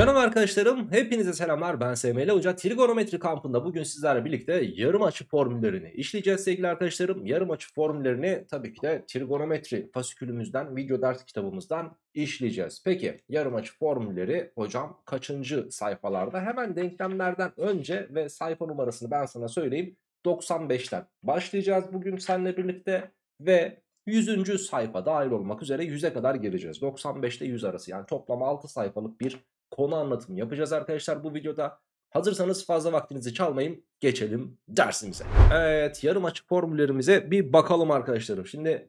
Canım arkadaşlarım hepinize selamlar ben SML Hoca trigonometri kampında bugün sizlerle birlikte yarım açı formüllerini işleyeceğiz sevgili arkadaşlarım. Yarım açı formüllerini tabii ki de trigonometri fasikülümüzden video ders kitabımızdan işleyeceğiz. Peki yarım açı formülleri hocam kaçıncı sayfalarda hemen denklemlerden önce ve sayfa numarasını ben sana söyleyeyim 95'ten başlayacağız bugün seninle birlikte ve 100. sayfa dahil olmak üzere 100'e kadar geleceğiz. 95'te 100 arası yani toplam 6 sayfalık bir konu anlatımı yapacağız arkadaşlar bu videoda. Hazırsanız fazla vaktinizi çalmayayım geçelim dersimize. Evet yarım açı formüllerimize bir bakalım arkadaşlarım. Şimdi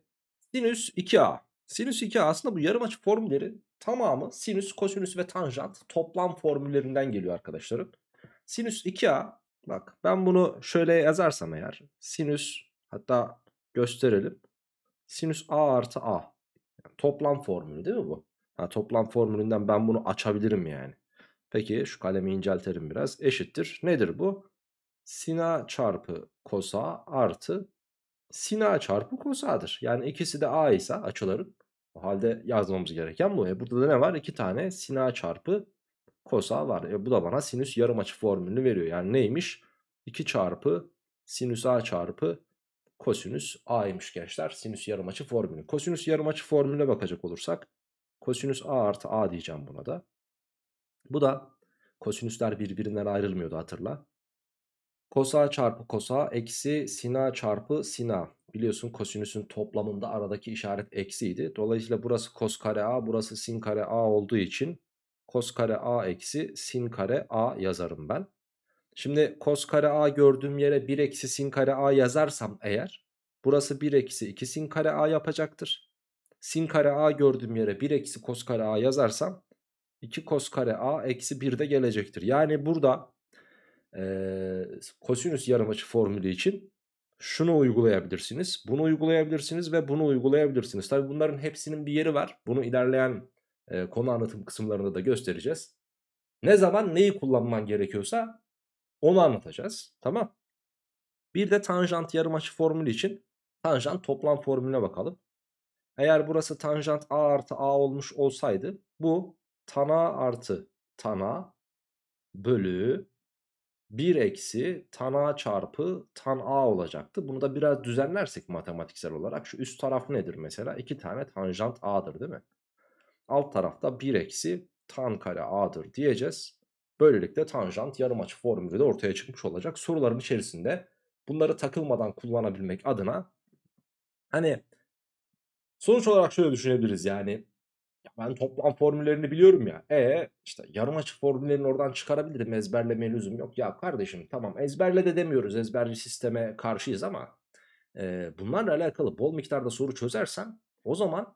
sinüs 2a. Sinüs 2a aslında bu yarım açı formülleri tamamı sinüs, kosinüs ve tanjant toplam formüllerinden geliyor arkadaşlarım. Sinüs 2a bak ben bunu şöyle yazarsam eğer sinüs hatta gösterelim. Sinüs a artı a yani toplam formülü değil mi bu? Ha, toplam formülünden ben bunu açabilirim yani. Peki şu kalemi inceltelim biraz. Eşittir. Nedir bu? Sina çarpı kosa artı sina çarpı kosadır. Yani ikisi de a ise açıların. O halde yazmamız gereken bu. E burada da ne var? İki tane sina çarpı kosa var. E bu da bana sinüs yarım açı formülünü veriyor. Yani neymiş? 2 çarpı sinüs a çarpı kosinüs a'ymış gençler. Sinüs yarım açı formülü. Kosinüs yarım açı formülüne bakacak olursak Kosinüs A artı A diyeceğim buna da. Bu da kosinüsler birbirinden ayrılmıyordu hatırla. Kosa çarpı kosa eksi sina çarpı sina. Biliyorsun kosinüsün toplamında aradaki işaret eksiydi. Dolayısıyla burası kos kare A burası sin kare A olduğu için kos kare A eksi sin kare A yazarım ben. Şimdi kos kare A gördüğüm yere 1 eksi sin kare A yazarsam eğer burası 1 eksi 2 sin kare A yapacaktır sin kare a gördüğüm yere 1 eksi kos kare a yazarsam 2 kos kare a eksi 1 de gelecektir. Yani burada e, kosinüs yarımaçı formülü için şunu uygulayabilirsiniz, bunu uygulayabilirsiniz ve bunu uygulayabilirsiniz. Tabi bunların hepsinin bir yeri var. Bunu ilerleyen e, konu anlatım kısımlarında da göstereceğiz. Ne zaman neyi kullanman gerekiyorsa onu anlatacağız. Tamam. Bir de tanjant yarımaçı formülü için tanjant toplam formülüne bakalım. Eğer burası tanjant a artı a olmuş olsaydı bu tan a artı tan a bölü 1 eksi tan a çarpı tan a olacaktı. Bunu da biraz düzenlersek matematiksel olarak şu üst taraf nedir mesela? 2 tane tanjant a'dır değil mi? Alt tarafta 1 eksi tan kare a'dır diyeceğiz. Böylelikle tanjant yarımaçı formülü de ortaya çıkmış olacak. Soruların içerisinde bunları takılmadan kullanabilmek adına hani Sonuç olarak şöyle düşünebiliriz yani. Ya ben toplam formüllerini biliyorum ya. E işte yarım açı formüllerini oradan çıkarabilirim. Ezberlemeye lüzum yok. Ya kardeşim tamam ezberle de demiyoruz. Ezberci sisteme karşıyız ama e, bunlarla alakalı bol miktarda soru çözersen o zaman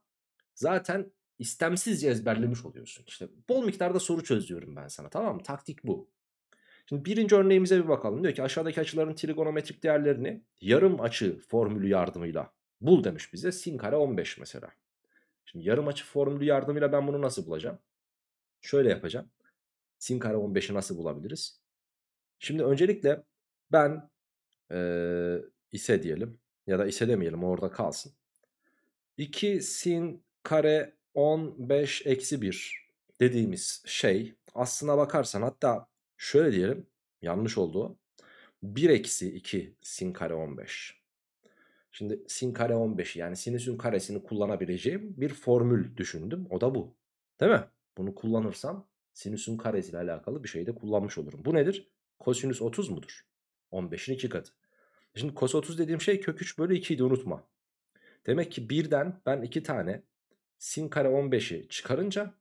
zaten istemsizce ezberlemiş oluyorsun. İşte bol miktarda soru çözüyorum ben sana tamam mı? Taktik bu. Şimdi birinci örneğimize bir bakalım. Diyor ki aşağıdaki açıların trigonometrik değerlerini yarım açı formülü yardımıyla Bul demiş bize sin kare 15 mesela. Şimdi yarım açı formülü yardımıyla ben bunu nasıl bulacağım? Şöyle yapacağım. Sin kare 15'i nasıl bulabiliriz? Şimdi öncelikle ben e, ise diyelim ya da ise demeyelim orada kalsın. 2 sin kare 15 eksi 1 dediğimiz şey aslına bakarsan hatta şöyle diyelim yanlış oldu. 1 eksi 2 sin kare 15. Şimdi sin kare 15, yani sinüsün karesini kullanabileceğim bir formül düşündüm. O da bu. Değil mi? Bunu kullanırsam sinüsün karesiyle alakalı bir şey de kullanmış olurum. Bu nedir? Kosinüs 30 mudur? 15'in 2 katı. Şimdi kos 30 dediğim şey kök 3 bölü 2'yi unutma. Demek ki birden ben 2 tane sin kare 15'i çıkarınca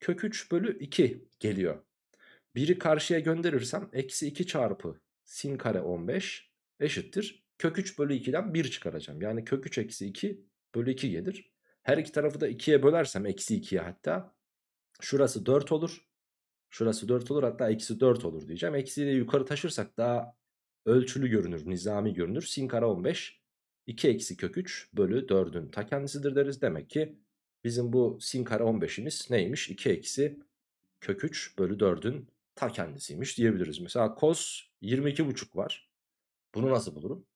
kök 3 bölü 2 geliyor. Biri karşıya gönderirsem eksi 2 çarpı sin kare 15 eşittir Kök 3 bölü 2'den 1 çıkaracağım. Yani kök 3 eksi 2 bölü 2 gelir. Her iki tarafı da 2'ye bölersem eksi 2'ye hatta. Şurası 4 olur. Şurası 4 olur hatta eksi 4 olur diyeceğim. Eksiyi de yukarı taşırsak daha ölçülü görünür, nizami görünür. Sin kare 15 2 eksi kök 3 bölü 4'ün ta kendisidir deriz. Demek ki bizim bu sin kare 15'imiz neymiş? 2 eksi kök 3 bölü 4'ün ta kendisiymiş diyebiliriz. Mesela cos 22,5 var. Bunu nasıl bulurum?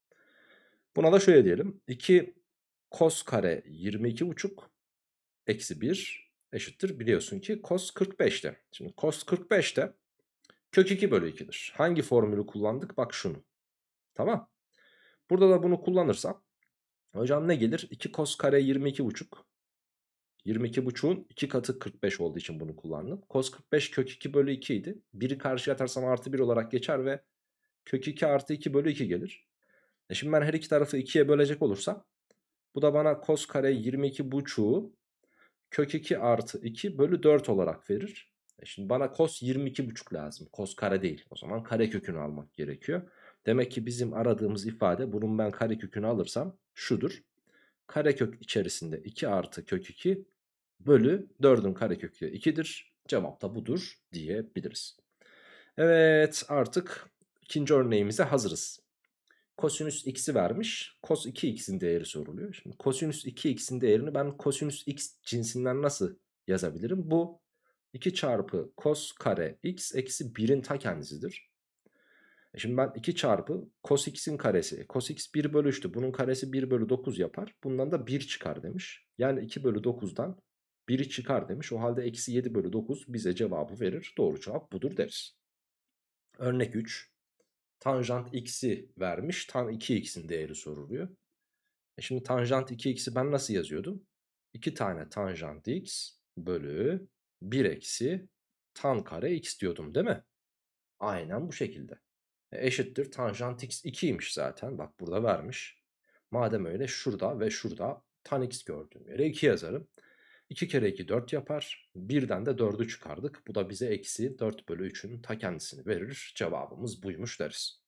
Buna da şöyle diyelim. 2 kos kare buçuk eksi 1 eşittir. Biliyorsun ki kos 45'te. Şimdi kos 45'te kök 2 bölü 2'dir. Hangi formülü kullandık? Bak şunu. Tamam. Burada da bunu kullanırsam hocam ne gelir? 2 kos kare buçuk 22,5 22.5'un 2 katı 45 olduğu için bunu kullandım. Kos 45 kök 2 bölü 2 idi. 1'i karşıya atarsam artı 1 olarak geçer ve kök 2 artı 2 bölü 2 gelir. E şimdi ben her iki tarafı 2'ye bölecek olursam bu da bana kos kare 22 buçuğu kök 2 artı 2 bölü 4 olarak verir. E şimdi bana kos 22 buçuk lazım. Kos kare değil. O zaman kare kökünü almak gerekiyor. Demek ki bizim aradığımız ifade bunun ben kare kökünü alırsam şudur. Kare kök içerisinde 2 artı kök 2 bölü 4'ün kare kökü 2'dir. Cevap da budur diyebiliriz. Evet artık ikinci örneğimize hazırız kosinüs x'i vermiş. Kos 2x'in değeri soruluyor. Şimdi kosinüs 2x'in değerini ben kosinüs x cinsinden nasıl yazabilirim? Bu 2 çarpı kos kare x eksi 1'in ta kendisidir. E şimdi ben 2 çarpı kos x'in karesi. Kos x 1 bölü 3'tü. Bunun karesi 1 bölü 9 yapar. Bundan da 1 çıkar demiş. Yani 2 bölü 9'dan 1'i çıkar demiş. O halde eksi 7 bölü 9 bize cevabı verir. Doğru cevap budur deriz. Örnek 3 tanjant x'i vermiş. Tan 2x'in değeri soruluyor. E şimdi tanjant 2x'i ben nasıl yazıyordum? 2 tane tanjant x bölü 1 eksi tan kare x diyordum değil mi? Aynen bu şekilde. E eşittir tanjant x 2'ymiş zaten. Bak burada vermiş. Madem öyle şurada ve şurada tan x gördüğüm yere 2 yazarım. 2 kere 2 4 yapar. Birden de 4'ü çıkardık. Bu da bize eksi 4 bölü 3'ün ta kendisini verir. Cevabımız buymuş deriz.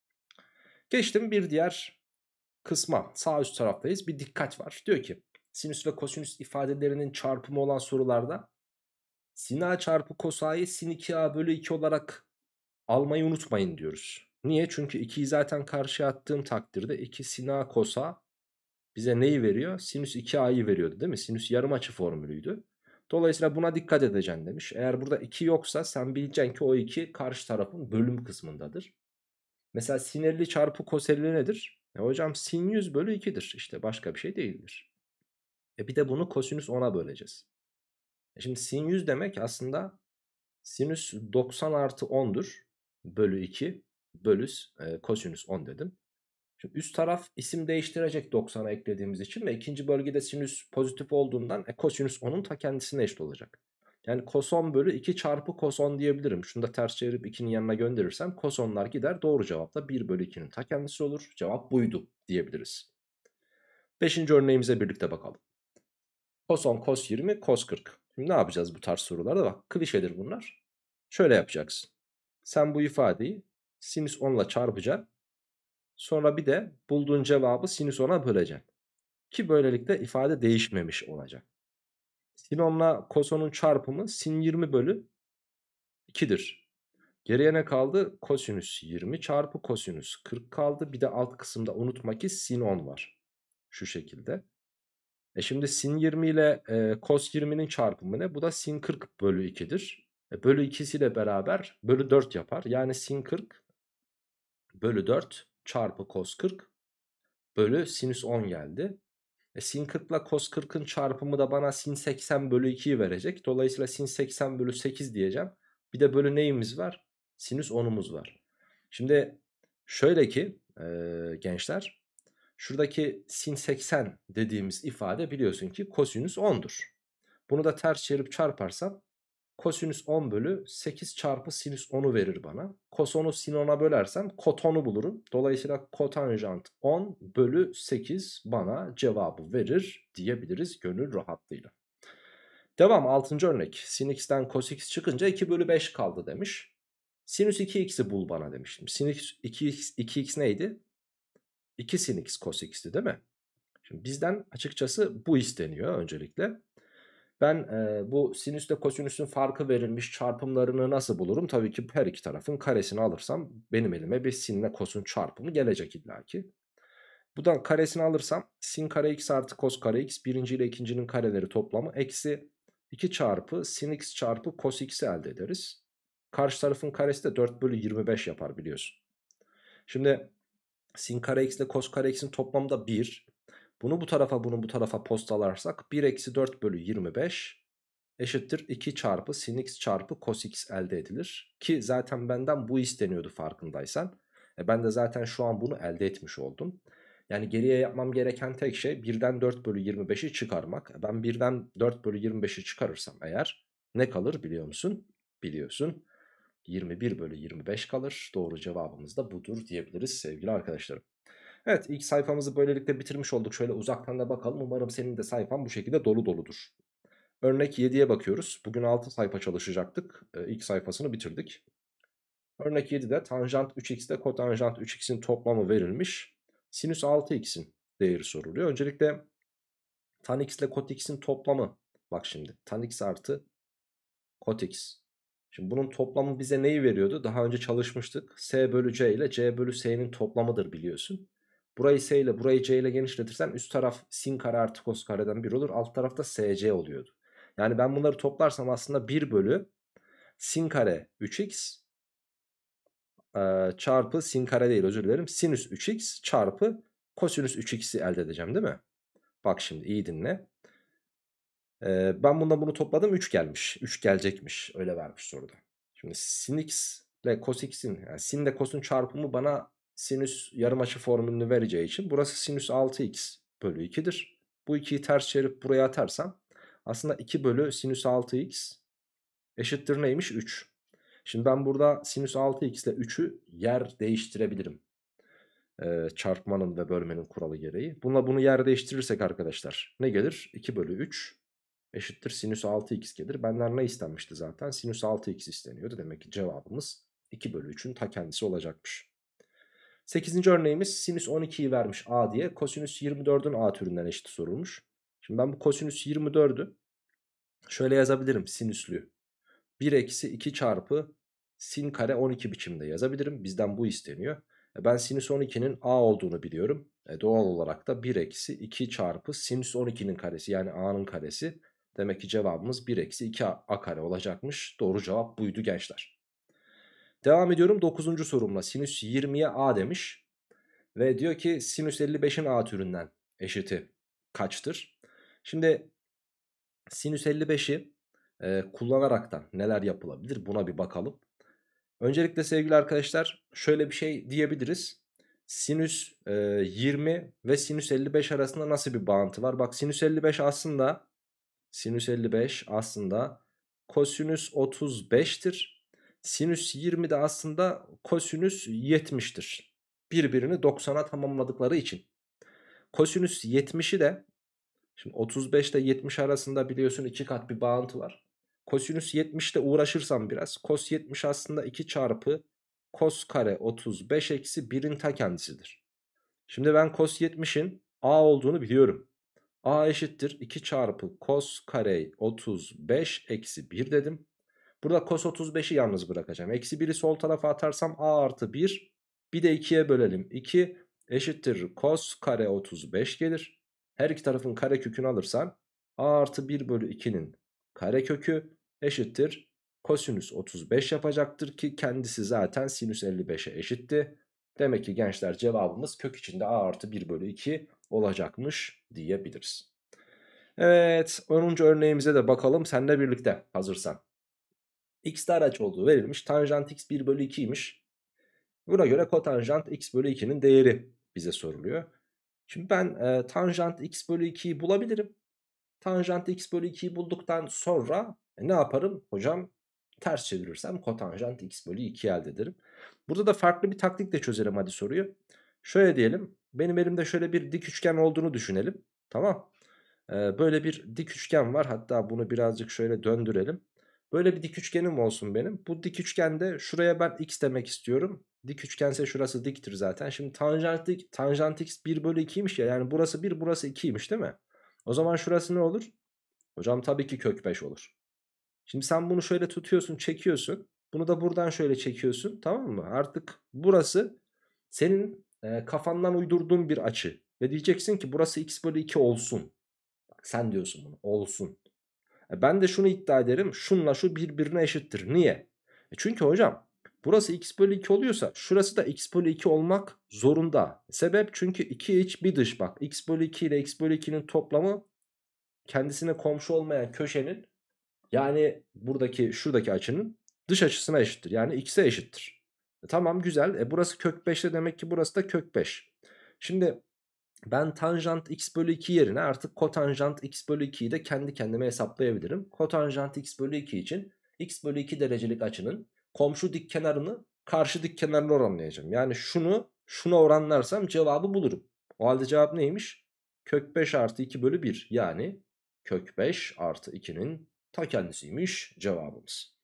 Geçtim bir diğer kısma. Sağ üst taraftayız. Bir dikkat var. Diyor ki sinüs ve kosinüs ifadelerinin çarpımı olan sorularda sin a çarpı kosayı sin 2a bölü 2 olarak almayı unutmayın diyoruz. Niye? Çünkü 2'yi zaten karşıya attığım takdirde 2 sin a kosa bize neyi veriyor? Sinüs 2a'yı veriyordu değil mi? Sinüs yarım açı formülüydü. Dolayısıyla buna dikkat edeceksin demiş. Eğer burada 2 yoksa sen bileceksin ki o 2 karşı tarafın bölüm kısmındadır. Mesela sinirli çarpı kosinirli nedir? E hocam sin 100 bölü 2'dir. İşte başka bir şey değildir. E bir de bunu kosinüs 10'a böleceğiz. E şimdi sin 100 demek aslında sinüs 90 artı 10'dur. Bölü 2 bölüs e, kosinüs 10 dedim. Şimdi üst taraf isim değiştirecek 90'a eklediğimiz için ve ikinci bölgede sinüs pozitif olduğundan e, kosinüs onun ta kendisine eşit olacak. Yani koson bölü 2 çarpı koson diyebilirim. Şunu da ters çevirip 2'nin yanına gönderirsem kosonlar gider. Doğru cevap da 1 bölü 2'nin ta kendisi olur. Cevap buydu diyebiliriz. Beşinci örneğimize birlikte bakalım. Koson kos 20, kos 40. Şimdi ne yapacağız bu tarz sorularda? Bak klişedir bunlar. Şöyle yapacaksın. Sen bu ifadeyi sinüs 10 ile çarpacaksın. Sonra bir de bulduğun cevabı sinüs ona böleceksin. Ki böylelikle ifade değişmemiş olacak. Sin onla kosunun çarpımı sin 20 bölü 2'dir. Geriye ne kaldı? Kosinüs 20 çarpı kosinüs 40 kaldı. Bir de alt kısımda unutma ki sin 10 var. Şu şekilde. E şimdi sin 20 ile e, kos 20'nin çarpımı ne? Bu da sin 40 bölü 2'dir. E, bölü 2'siyle beraber bölü 4 yapar. Yani sin 40 bölü 4 çarpı cos 40 bölü sinüs 10 geldi. E, sin 40 ile cos 40'ın çarpımı da bana sin 80 bölü 2'yi verecek. Dolayısıyla sin 80 bölü 8 diyeceğim. Bir de bölü neyimiz var? Sinüs 10'umuz var. Şimdi şöyle ki e, gençler şuradaki sin 80 dediğimiz ifade biliyorsun ki kosinüs 10'dur. Bunu da ters çevirip çarparsam Kosinüs 10 bölü 8 çarpı sinüs 10'u verir bana. Kosonu sinona bölersem kotonu bulurum. Dolayısıyla kotanjant 10 bölü 8 bana cevabı verir diyebiliriz gönül rahatlığıyla. Devam 6. örnek. Sin x'ten cos x çıkınca 2 bölü 5 kaldı demiş. Sinüs 2x'i bul bana demiştim. Sinüs 2x, 2x neydi? 2 sin x cos x'ti değil mi? Şimdi bizden açıkçası bu isteniyor öncelikle. Ben e, bu sinüsle kosinüsün farkı verilmiş çarpımlarını nasıl bulurum? Tabii ki her iki tarafın karesini alırsam benim elime bir sinle kosun çarpımı gelecek illaki. Buradan karesini alırsam sin kare x artı kos kare x birinci ile ikincinin kareleri toplamı eksi 2 çarpı sin x çarpı kos x elde ederiz. Karşı tarafın karesi de 4 bölü 25 yapar biliyorsun. Şimdi sin kare x ile kos kare x'in toplamı da 1. Bunu bu tarafa bunu bu tarafa postalarsak 1 eksi 4 bölü 25 eşittir 2 çarpı sin x çarpı cos x elde edilir. Ki zaten benden bu isteniyordu farkındaysan. E ben de zaten şu an bunu elde etmiş oldum. Yani geriye yapmam gereken tek şey 1'den 4 bölü 25'i çıkarmak. E ben 1'den 4 bölü 25'i çıkarırsam eğer ne kalır biliyor musun? Biliyorsun 21 bölü 25 kalır. Doğru cevabımız da budur diyebiliriz sevgili arkadaşlarım. Evet ilk sayfamızı böylelikle bitirmiş olduk. Şöyle uzaktan da bakalım. Umarım senin de sayfan bu şekilde dolu doludur. Örnek 7'ye bakıyoruz. Bugün 6 sayfa çalışacaktık. Ee, ilk sayfasını bitirdik. Örnek 7'de tanjant 3x'de kotanjant 3x'in toplamı verilmiş. Sinüs 6x'in değeri soruluyor. Öncelikle tan x ile kot x'in toplamı. Bak şimdi tan x artı kot x. Şimdi bunun toplamı bize neyi veriyordu? Daha önce çalışmıştık. S bölü C ile C bölü S'nin toplamıdır biliyorsun. Burayı S ile burayı C ile genişletirsem üst taraf sin kare artı kos kareden 1 olur. Alt tarafta SC oluyordu. Yani ben bunları toplarsam aslında 1 bölü sin kare 3x çarpı sin kare değil özür dilerim. Sinüs 3x çarpı kosinüs 3x'i elde edeceğim değil mi? Bak şimdi iyi dinle. ben bundan bunu topladım 3 gelmiş. 3 gelecekmiş öyle vermiş soruda. Şimdi sin x ile cos x'in yani sin de cos'un çarpımı bana sinüs yarım açı formülünü vereceği için burası sinüs 6x bölü 2'dir. Bu 2'yi ters çevirip buraya atarsam aslında 2 bölü sinüs 6x eşittir neymiş? 3. Şimdi ben burada sinüs 6x ile 3'ü yer değiştirebilirim. Ee, çarpmanın ve bölmenin kuralı gereği. Bununla bunu yer değiştirirsek arkadaşlar ne gelir? 2 bölü 3 eşittir sinüs 6x gelir. Benden ne istenmişti zaten? Sinüs 6x isteniyordu. Demek ki cevabımız 2 bölü 3'ün ta kendisi olacakmış. 8. örneğimiz sinüs 12'yi vermiş a diye. Kosinüs 24'ün a türünden eşit sorulmuş. Şimdi ben bu kosinüs 24'ü şöyle yazabilirim sinüslü. 1 eksi 2 çarpı sin kare 12 biçimde yazabilirim. Bizden bu isteniyor. E ben sinüs 12'nin a olduğunu biliyorum. E doğal olarak da 1 eksi 2 çarpı sinüs 12'nin karesi yani a'nın karesi. Demek ki cevabımız 1 eksi 2 a kare olacakmış. Doğru cevap buydu gençler. Devam ediyorum 9. sorumla. Sinüs 20'ye a demiş. Ve diyor ki sinüs 55'in a türünden eşiti kaçtır? Şimdi sinüs 55'i e, kullanaraktan neler yapılabilir buna bir bakalım. Öncelikle sevgili arkadaşlar şöyle bir şey diyebiliriz. Sinüs e, 20 ve sinüs 55 arasında nasıl bir bağıntı var? Bak sinüs 55 aslında sinüs 55 aslında kosinüs 35'tir. Sinüs 20 de aslında kosinüs 70'tir. Birbirini 90'a tamamladıkları için. Kosinüs 70'i de şimdi 35 ile 70 arasında biliyorsun iki kat bir bağıntı var. Kosinüs 70'te uğraşırsam biraz. Kos 70 aslında 2 çarpı kos kare 35 eksi 1'in ta kendisidir. Şimdi ben kos 70'in a olduğunu biliyorum. a eşittir 2 çarpı kos kare 35 eksi 1 dedim. Burada cos 35'i yalnız bırakacağım. Eksi 1'i sol tarafa atarsam a artı 1. Bir de 2'ye bölelim. 2 eşittir cos kare 35 gelir. Her iki tarafın kare kökünü alırsan a artı 1 bölü 2'nin kare kökü eşittir. Kosinüs 35 yapacaktır ki kendisi zaten sinüs 55'e eşitti. Demek ki gençler cevabımız kök içinde a artı 1 bölü 2 olacakmış diyebiliriz. Evet 10. örneğimize de bakalım seninle birlikte hazırsan x'de araç olduğu verilmiş. Tanjant x 1 bölü 2 2'ymiş. Buna göre kotanjant x bölü 2'nin değeri bize soruluyor. Şimdi ben e, tanjant x bölü 2'yi bulabilirim. Tanjant x bölü 2'yi bulduktan sonra e, ne yaparım? Hocam ters çevirirsem kotanjant x bölü 2 elde ederim. Burada da farklı bir taktikle çözelim hadi soruyu. Şöyle diyelim. Benim elimde şöyle bir dik üçgen olduğunu düşünelim. Tamam. Ee, böyle bir dik üçgen var. Hatta bunu birazcık şöyle döndürelim. Böyle bir dik üçgenim olsun benim. Bu dik üçgende şuraya ben x demek istiyorum. Dik üçgense şurası diktir zaten. Şimdi tanjant, tanjant x 1 bölü 2'ymiş ya. Yani burası 1 burası 2'ymiş değil mi? O zaman şurası ne olur? Hocam tabii ki kök 5 olur. Şimdi sen bunu şöyle tutuyorsun çekiyorsun. Bunu da buradan şöyle çekiyorsun tamam mı? Artık burası senin e, kafandan uydurduğun bir açı. Ve diyeceksin ki burası x bölü 2 olsun. Bak sen diyorsun bunu olsun. E, ben de şunu iddia ederim. Şunla şu birbirine eşittir. Niye? E, çünkü hocam burası x bölü 2 oluyorsa şurası da x bölü 2 olmak zorunda. Sebep çünkü 2 iç bir dış bak. x bölü 2 ile x bölü 2'nin toplamı kendisine komşu olmayan köşenin yani buradaki şuradaki açının dış açısına eşittir. Yani x'e eşittir. E tamam güzel. E burası kök 5'te demek ki burası da kök 5. Şimdi ben tanjant x bölü 2 yerine artık kotanjant x bölü 2'yi de kendi kendime hesaplayabilirim. Kotanjant x bölü 2 için x bölü 2 derecelik açının komşu dik kenarını karşı dik kenarına oranlayacağım. Yani şunu şuna oranlarsam cevabı bulurum. O halde cevap neymiş? Kök 5 artı 2 bölü 1 yani kök 5 artı 2'nin ta kendisiymiş cevabımız.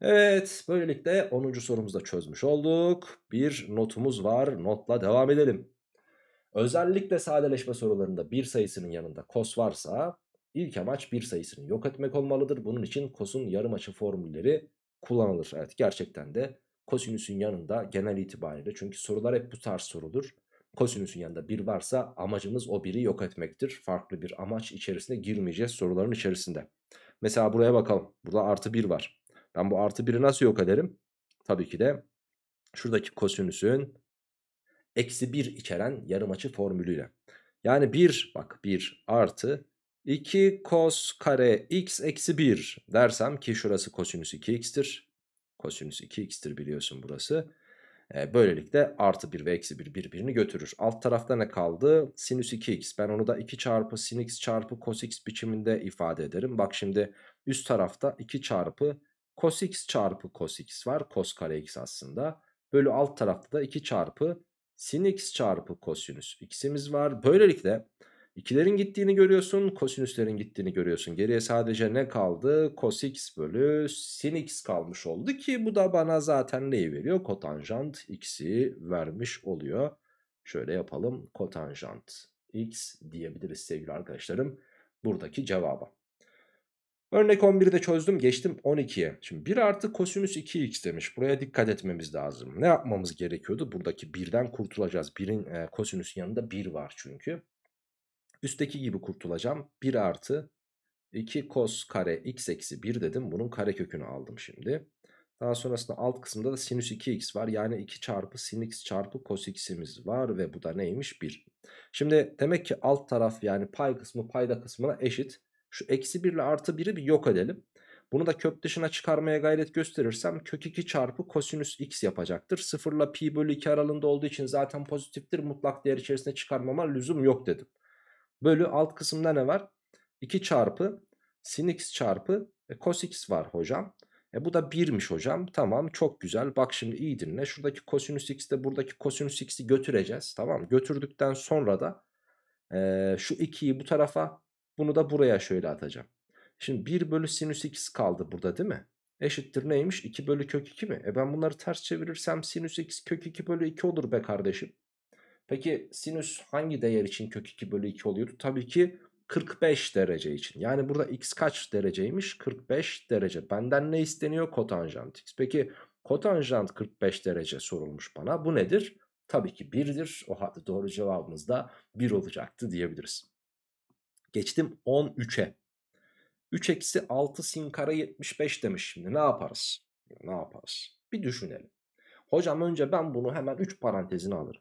Evet böylelikle 10. sorumuzu da çözmüş olduk. Bir notumuz var notla devam edelim. Özellikle sadeleşme sorularında bir sayısının yanında kos varsa ilk amaç bir sayısını yok etmek olmalıdır. Bunun için kosun yarım açı formülleri kullanılır. Evet gerçekten de kosinüsün yanında genel itibariyle çünkü sorular hep bu tarz sorulur. Kosinüsün yanında bir varsa amacımız o biri yok etmektir. Farklı bir amaç içerisine girmeyeceğiz soruların içerisinde. Mesela buraya bakalım. Burada artı bir var. Ben bu artı biri nasıl yok ederim? Tabii ki de şuradaki kosinüsün eksi 1 içeren yarım açı formülüyle. Yani 1 bak 1 artı 2 kos kare x eksi 1 dersem ki şurası kosinüs 2x'tir. Kosinüs 2x'tir biliyorsun burası. E, böylelikle artı 1 ve eksi 1 birbirini götürür. Alt tarafta ne kaldı? Sinüs 2x. Ben onu da 2 çarpı sin x çarpı cos x biçiminde ifade ederim. Bak şimdi üst tarafta 2 çarpı cos x çarpı cos x var. Cos kare x aslında. Bölü alt tarafta da 2 çarpı sin x çarpı kosinüs x'imiz var. Böylelikle ikilerin gittiğini görüyorsun. Kosinüslerin gittiğini görüyorsun. Geriye sadece ne kaldı? Cos x bölü sin x kalmış oldu ki bu da bana zaten neyi veriyor? Kotanjant x'i vermiş oluyor. Şöyle yapalım. Kotanjant x diyebiliriz sevgili arkadaşlarım. Buradaki cevaba. Örnek 11'i de çözdüm geçtim 12'ye. Şimdi 1 artı kosinüs 2x demiş. Buraya dikkat etmemiz lazım. Ne yapmamız gerekiyordu? Buradaki 1'den kurtulacağız. 1'in e, kosinüsün yanında 1 var çünkü. Üstteki gibi kurtulacağım. 1 artı 2 kos kare x eksi 1 dedim. Bunun kare kökünü aldım şimdi. Daha sonrasında alt kısımda da sinüs 2x var. Yani 2 çarpı sin x çarpı kos x'imiz var ve bu da neymiş? 1. Şimdi demek ki alt taraf yani pay kısmı payda kısmına eşit. Şu eksi 1 ile artı 1'i bir yok edelim. Bunu da kök dışına çıkarmaya gayret gösterirsem kök 2 çarpı kosinüs x yapacaktır. 0 ile pi bölü 2 aralığında olduğu için zaten pozitiftir. Mutlak değer içerisine çıkarmama lüzum yok dedim. Bölü alt kısımda ne var? 2 çarpı sin x çarpı e, cos x var hocam. E bu da 1'miş hocam. Tamam çok güzel. Bak şimdi iyi dinle. Şuradaki kosinüs x de buradaki kosinüs x'i götüreceğiz. Tamam götürdükten sonra da e, şu 2'yi bu tarafa bunu da buraya şöyle atacağım. Şimdi 1 bölü sinüs x kaldı burada değil mi? Eşittir neymiş? 2 bölü kök 2 mi? E ben bunları ters çevirirsem sinüs x kök 2 bölü 2 olur be kardeşim. Peki sinüs hangi değer için kök 2 bölü 2 oluyordu? Tabii ki 45 derece için. Yani burada x kaç dereceymiş? 45 derece. Benden ne isteniyor? Kotanjant x. Peki kotanjant 45 derece sorulmuş bana. Bu nedir? Tabii ki 1'dir. O halde doğru cevabımız da 1 olacaktı diyebiliriz. Geçtim 13'e. 3 eksi 6 sin kare 75 demiş şimdi. Ne yaparız? Ne yaparız? Bir düşünelim. Hocam önce ben bunu hemen 3 parantezine alırım.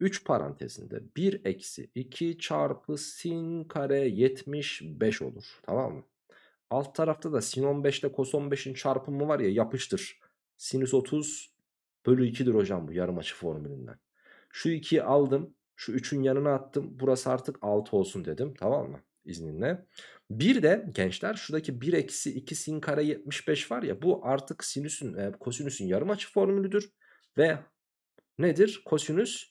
3 parantezinde 1 eksi 2 çarpı sin kare 75 olur. Tamam mı? Alt tarafta da sin 15 ile kos 15'in çarpımı var ya yapıştır. Sinüs 30 bölü 2'dir hocam bu yarım açı formülünden. Şu 2'yi aldım. Şu 3'ün yanına attım. Burası artık 6 olsun dedim. Tamam mı? İzninle. Bir de gençler şuradaki 1 eksi 2 sin kare 75 var ya bu artık sinüsün e, kosinüsün yarım açı formülüdür. Ve nedir? Kosinüs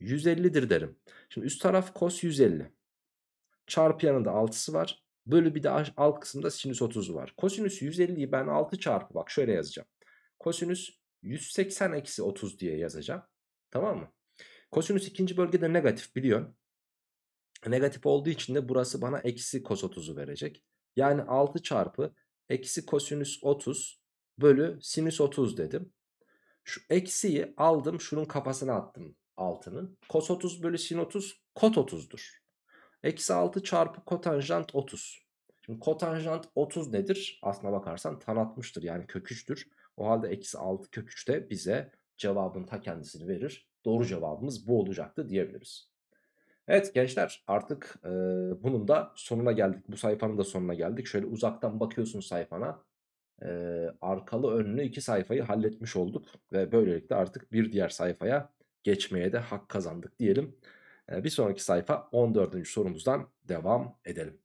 150'dir derim. Şimdi üst taraf kos 150. Çarpı yanında 6'sı var. Bölü bir de alt kısımda sinüs 30 var. Kosinüs 150'yi ben 6 çarpı bak şöyle yazacağım. Kosinüs 180 eksi 30 diye yazacağım. Tamam mı? Kosinüs ikinci bölgede negatif biliyorsun. Negatif olduğu için de burası bana eksi kos 30'u verecek. Yani 6 çarpı eksi kosinüs 30 bölü sinüs 30 dedim. Şu eksiyi aldım şunun kafasına attım altının. Kos 30 bölü sin 30 kot 30'dur. Eksi 6 çarpı kotanjant 30. Şimdi kotanjant 30 nedir? Aslına bakarsan tan 60'tır yani kök 3'tür. O halde eksi 6 kök 3 de bize cevabın ta kendisini verir. Doğru cevabımız bu olacaktı diyebiliriz. Evet gençler artık e, bunun da sonuna geldik. Bu sayfanın da sonuna geldik. Şöyle uzaktan bakıyorsun sayfana. E, arkalı önlü iki sayfayı halletmiş olduk. Ve böylelikle artık bir diğer sayfaya geçmeye de hak kazandık diyelim. E, bir sonraki sayfa 14. sorumuzdan devam edelim.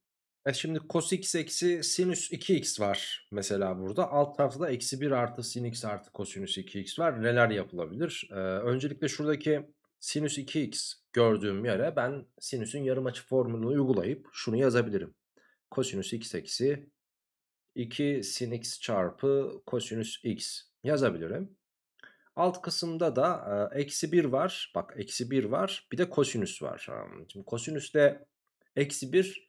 E şimdi cos x eksi sinüs 2x var mesela burada. Alt tarafta da eksi 1 artı sin x artı kosinüs 2x var. Neler yapılabilir? Ee, öncelikle şuradaki sinüs 2x gördüğüm yere ben sinüsün yarımaçı formülünü uygulayıp şunu yazabilirim. Kosinüs x eksi 2 sin x çarpı kosinüs x yazabilirim. Alt kısımda da e, eksi 1 var. Bak eksi 1 var. Bir de kosinüs var. Şimdi de eksi 1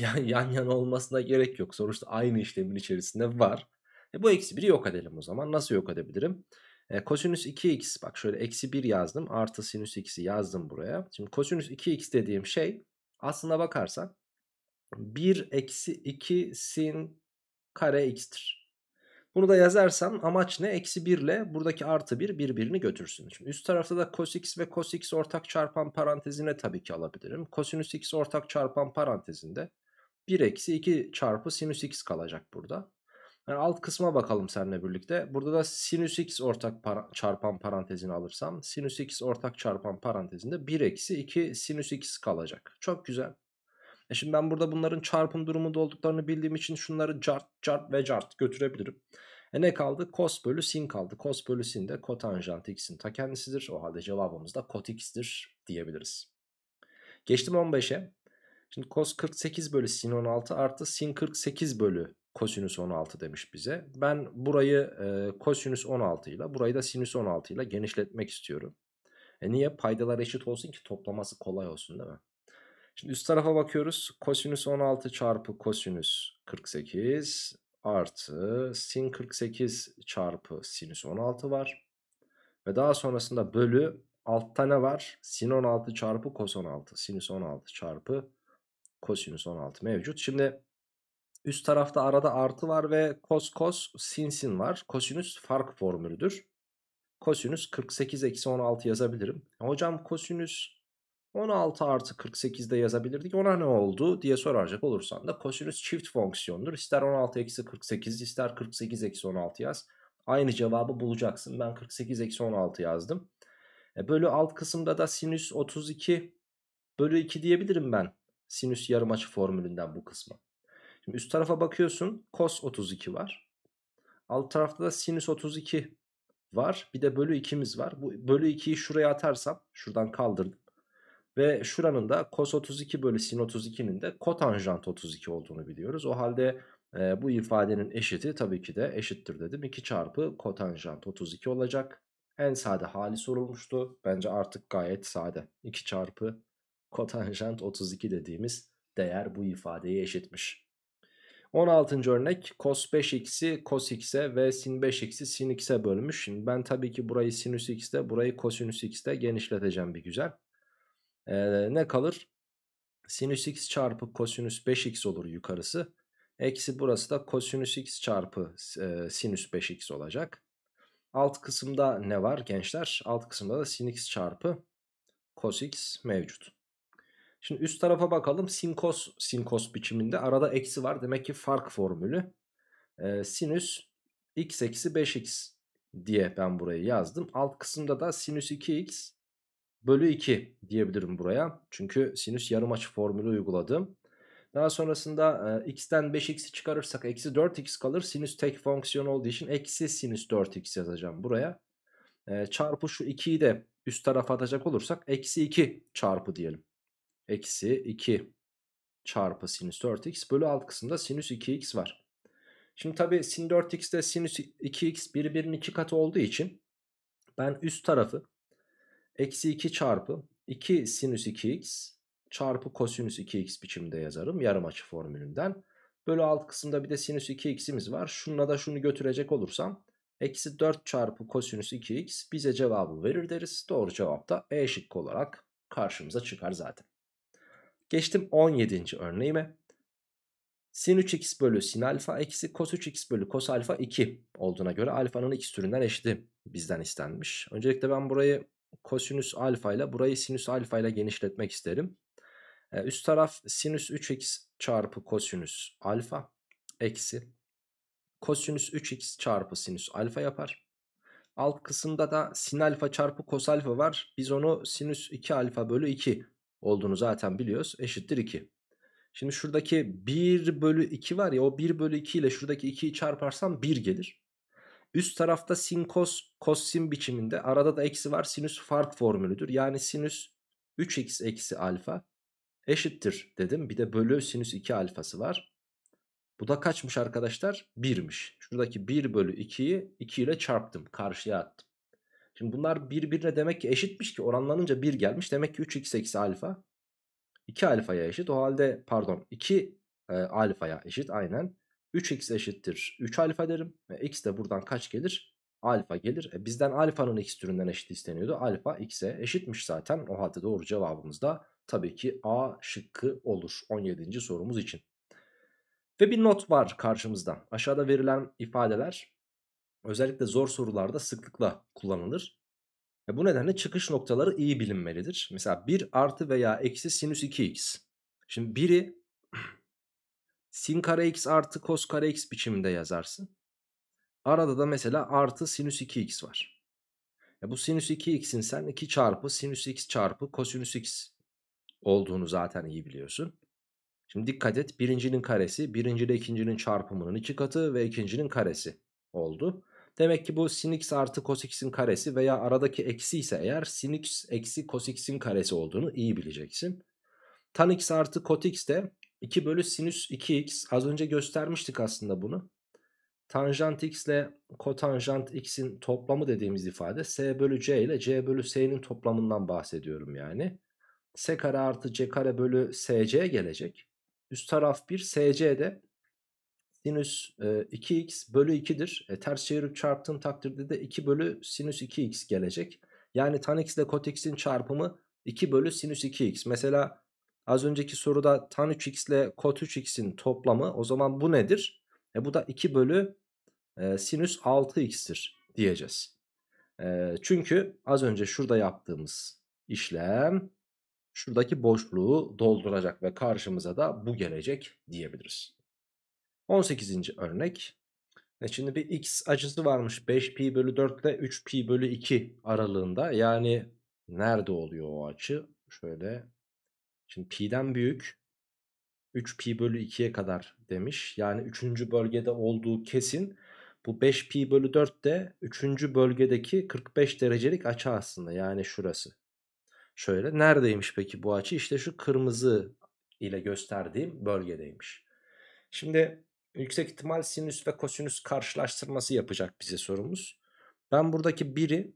yan, yan yana olmasına gerek yok. Sonuçta aynı işlemin içerisinde var. E bu eksi 1'i yok edelim o zaman. Nasıl yok edebilirim? E, kosinüs 2x bak şöyle eksi 1 yazdım artı sinüs x'i yazdım buraya. Şimdi kosinüs 2x dediğim şey aslında bakarsan 1 eksi 2 sin kare x'tir. Bunu da yazarsam amaç ne? Eksi 1 ile buradaki artı 1 birbirini götürsün. Şimdi üst tarafta da cos x ve cos x ortak çarpan parantezine tabii ki alabilirim. Kosinüs x ortak çarpan parantezinde 1 eksi 2 çarpı sinüs x kalacak burada. Yani alt kısma bakalım seninle birlikte. Burada da sinüs x ortak para, çarpan parantezini alırsam sinüs x ortak çarpan parantezinde 1 eksi 2 sinüs x kalacak. Çok güzel. E şimdi ben burada bunların çarpım durumunda olduklarını bildiğim için şunları cart cart ve cart götürebilirim. E ne kaldı? Cos bölü sin kaldı. Cos bölü sin de kotanjant x'in ta kendisidir. O halde cevabımız da kot x'dir diyebiliriz. Geçtim 15'e. Şimdi cos 48 bölü sin 16 artı sin 48 bölü kosinüs 16 demiş bize. Ben burayı e, kosinüs 16 ile burayı da sinüs 16 ile genişletmek istiyorum. E niye? Paydalar eşit olsun ki toplaması kolay olsun değil mi? Şimdi üst tarafa bakıyoruz. Kosinüs 16 çarpı kosinüs 48 artı sin 48 çarpı sinüs 16 var. Ve daha sonrasında bölü altta ne var? Sin 16 çarpı kos 16. Sinüs 16 çarpı Kosinüs 16 mevcut. Şimdi üst tarafta arada artı var ve kos kos sin sin var. Kosinüs fark formülüdür. Kosinüs 48 eksi 16 yazabilirim. Hocam kosinüs 16 artı 48'de yazabilirdik. Ona ne oldu diye soracak olursan da kosinüs çift fonksiyondur. İster 16 eksi 48 ister 48 eksi 16 yaz. Aynı cevabı bulacaksın. Ben 48 eksi 16 yazdım. E, bölü alt kısımda da sinüs 32 bölü 2 diyebilirim ben sinüs yarım formülünden bu kısmı. Şimdi üst tarafa bakıyorsun cos 32 var. Alt tarafta da sinüs 32 var. Bir de bölü 2'miz var. Bu bölü 2'yi şuraya atarsam şuradan kaldırdım. Ve şuranın da cos 32 bölü sin 32'nin de kotanjant 32 olduğunu biliyoruz. O halde e, bu ifadenin eşiti tabii ki de eşittir dedim. 2 çarpı kotanjant 32 olacak. En sade hali sorulmuştu. Bence artık gayet sade. 2 çarpı kotanjant 32 dediğimiz değer bu ifadeyi eşitmiş. 16. örnek cos 5x'i cos x'e ve sin 5x'i sin x'e bölmüş. Şimdi ben tabii ki burayı sinüs x'te burayı kosinüs x'te genişleteceğim bir güzel. Ee, ne kalır? Sinüs x çarpı kosinüs 5x olur yukarısı. Eksi burası da kosinüs x çarpı e, sinüs 5x olacak. Alt kısımda ne var gençler? Alt kısımda da sin x çarpı cos x mevcut. Şimdi üst tarafa bakalım. Sinkos sinkos biçiminde. Arada eksi var. Demek ki fark formülü. Ee, sinüs x eksi 5x diye ben burayı yazdım. Alt kısımda da sinüs 2x bölü 2 diyebilirim buraya. Çünkü sinüs yarım açı formülü uyguladım. Daha sonrasında e, x'ten 5x'i çıkarırsak eksi 4x kalır. Sinüs tek fonksiyon olduğu için eksi sinüs 4x yazacağım buraya. E, çarpı şu 2'yi de üst tarafa atacak olursak eksi 2 çarpı diyelim eksi 2 çarpı sinüs 4x bölü alt kısımda sinüs 2x var. Şimdi tabi sin 4x de sinüs 2x birbirinin iki katı olduğu için ben üst tarafı eksi 2 çarpı 2 sinüs 2x çarpı kosinüs 2x biçimde yazarım yarım açı formülünden. Bölü alt kısımda bir de sinüs 2x'imiz var. Şununla da şunu götürecek olursam eksi 4 çarpı kosinüs 2x bize cevabı verir deriz. Doğru cevap da E şıkkı olarak karşımıza çıkar zaten. Geçtim 17. örneğime. Sin 3x bölü sin alfa eksi kos 3x bölü kos alfa 2 olduğuna göre alfanın x türünden eşiti bizden istenmiş. Öncelikle ben burayı kosinüs alfa ile burayı sinüs alfa ile genişletmek isterim. Ee, üst taraf sinüs 3x çarpı kosinüs alfa eksi kosinüs 3x çarpı sinüs alfa yapar. Alt kısımda da sin alfa çarpı kos alfa var. Biz onu sinüs 2 alfa bölü 2 olduğunu zaten biliyoruz. Eşittir 2. Şimdi şuradaki 1 bölü 2 var ya o 1 bölü 2 ile şuradaki 2'yi çarparsam 1 gelir. Üst tarafta sin kos, kos sin biçiminde arada da eksi var sinüs fark formülüdür. Yani sinüs 3x eksi alfa eşittir dedim. Bir de bölü sinüs 2 alfası var. Bu da kaçmış arkadaşlar? 1'miş. Şuradaki 1 bölü 2'yi 2 ile çarptım. Karşıya attım. Şimdi bunlar birbirine demek ki eşitmiş ki oranlanınca 1 gelmiş. Demek ki 3x eksi alfa 2 alfaya eşit. O halde pardon 2 e, alfaya eşit aynen. 3x eşittir 3 alfa derim. E, x de buradan kaç gelir? Alfa gelir. E, bizden alfanın x türünden eşit isteniyordu. Alfa x'e eşitmiş zaten. O halde doğru cevabımız da tabii ki A şıkkı olur 17. sorumuz için. Ve bir not var karşımızda. Aşağıda verilen ifadeler özellikle zor sorularda sıklıkla kullanılır. Ve bu nedenle çıkış noktaları iyi bilinmelidir. Mesela 1 artı veya eksi sinüs 2x. Şimdi biri sin kare x artı kos kare x biçiminde yazarsın. Arada da mesela artı sinüs 2x var. Ya e, bu sinüs 2x'in sen 2 çarpı sinüs x çarpı kosinüs x olduğunu zaten iyi biliyorsun. Şimdi dikkat et birincinin karesi birinci ile ikincinin çarpımının iki katı ve ikincinin karesi oldu. Demek ki bu sin x artı cos x'in karesi veya aradaki eksi ise eğer sin x eksi cos x'in karesi olduğunu iyi bileceksin. Tan x artı kot x de 2 bölü sinüs 2x az önce göstermiştik aslında bunu. Tanjant x ile kotanjant x'in toplamı dediğimiz ifade s bölü c ile c bölü s'nin toplamından bahsediyorum yani. s kare artı c kare bölü sc gelecek. Üst taraf 1 sc de sinüs e, 2x bölü 2'dir. E, ters çevirip çarptığın takdirde de 2 bölü sinüs 2x gelecek. Yani tan x ile kot x'in çarpımı 2 bölü sinüs 2x. Mesela az önceki soruda tan 3x ile kot 3x'in toplamı o zaman bu nedir? E, bu da 2 bölü e, sinüs 6x'tir diyeceğiz. E, çünkü az önce şurada yaptığımız işlem şuradaki boşluğu dolduracak ve karşımıza da bu gelecek diyebiliriz. 18. örnek. E şimdi bir x açısı varmış 5 pi bölü 4 ile 3 pi bölü 2 aralığında. Yani nerede oluyor o açı? Şöyle. Şimdi pi'den büyük 3 pi bölü 2'ye kadar demiş. Yani 3. bölgede olduğu kesin. Bu 5 pi bölü 4 de 3. bölgedeki 45 derecelik açı aslında. Yani şurası. Şöyle neredeymiş peki bu açı? İşte şu kırmızı ile gösterdiğim bölgedeymiş. Şimdi yüksek ihtimal sinüs ve kosinüs karşılaştırması yapacak bize sorumuz. Ben buradaki 1'i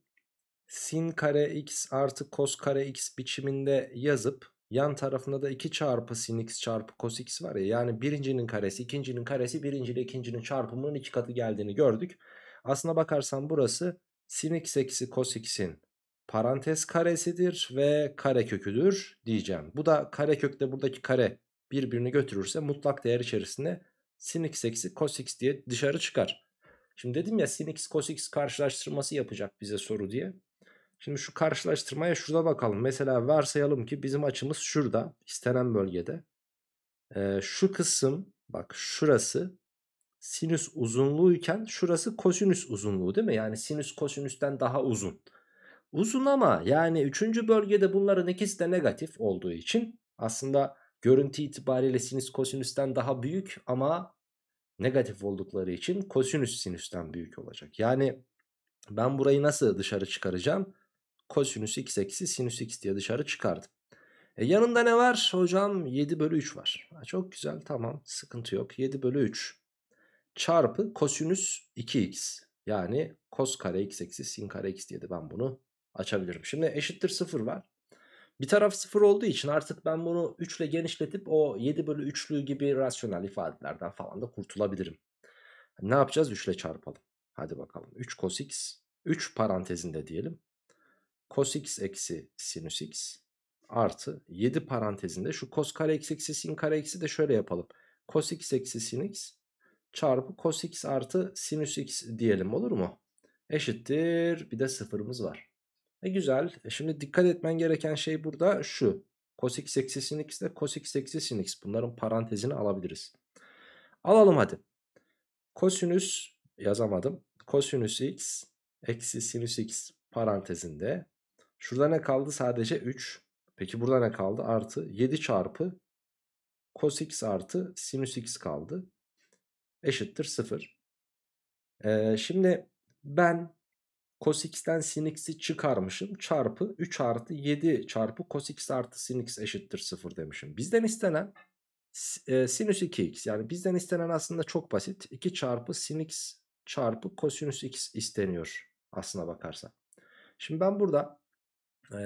sin kare x artı kos kare x biçiminde yazıp yan tarafında da 2 çarpı sin x çarpı kos x var ya yani birincinin karesi ikincinin karesi birinciyle ikincinin çarpımının iki katı geldiğini gördük. Aslına bakarsan burası sin x eksi kos x'in parantez karesidir ve kare köküdür diyeceğim. Bu da kare kökte buradaki kare birbirini götürürse mutlak değer içerisinde sin x eksi cos x diye dışarı çıkar. Şimdi dedim ya sin x cos x karşılaştırması yapacak bize soru diye. Şimdi şu karşılaştırmaya şurada bakalım. Mesela varsayalım ki bizim açımız şurada istenen bölgede. Ee, şu kısım bak şurası sinüs uzunluğuyken şurası kosinüs uzunluğu değil mi? Yani sinüs kosinüsten daha uzun. Uzun ama yani 3. bölgede bunların ikisi de negatif olduğu için aslında Görüntü itibariyle sinüs kosinüsten daha büyük ama negatif oldukları için kosinüs sinüsten büyük olacak. Yani ben burayı nasıl dışarı çıkaracağım? Kosinüs x eksi sinüs x diye dışarı çıkardım. E yanında ne var? Hocam 7 bölü 3 var. Ha, çok güzel tamam sıkıntı yok. 7 bölü 3 çarpı kosinüs 2x. Yani kos kare x eksi sin kare x diye de ben bunu açabilirim. Şimdi eşittir 0 var. Bir taraf 0 olduğu için artık ben bunu 3 ile genişletip o 7 bölü 3'lü gibi rasyonel ifadelerden falan da kurtulabilirim. Ne yapacağız? 3 ile çarpalım. Hadi bakalım. 3 cos x. 3 parantezinde diyelim. Cos x eksi sinüs x artı 7 parantezinde şu cos kare x eksi sin kare x'i de şöyle yapalım. Cos x eksi sin x çarpı cos x artı sinüs x diyelim olur mu? Eşittir. Bir de sıfırımız var. E güzel. E şimdi dikkat etmen gereken şey burada şu. Cos x eksi sin x ile cos x eksi sin x. Bunların parantezini alabiliriz. Alalım hadi. Kosinüs yazamadım. Kosinüs x eksi sinüs x parantezinde. Şurada ne kaldı? Sadece 3. Peki burada ne kaldı? Artı 7 çarpı cos x artı sinüs x kaldı. Eşittir 0. Ee, şimdi ben cos x'ten sin x'i çıkarmışım. Çarpı 3 artı 7 çarpı cos x artı sin x eşittir 0 demişim. Bizden istenen e, sinüs 2x. Yani bizden istenen aslında çok basit. 2 çarpı sin x çarpı kosinüs x isteniyor aslına bakarsan. Şimdi ben burada e,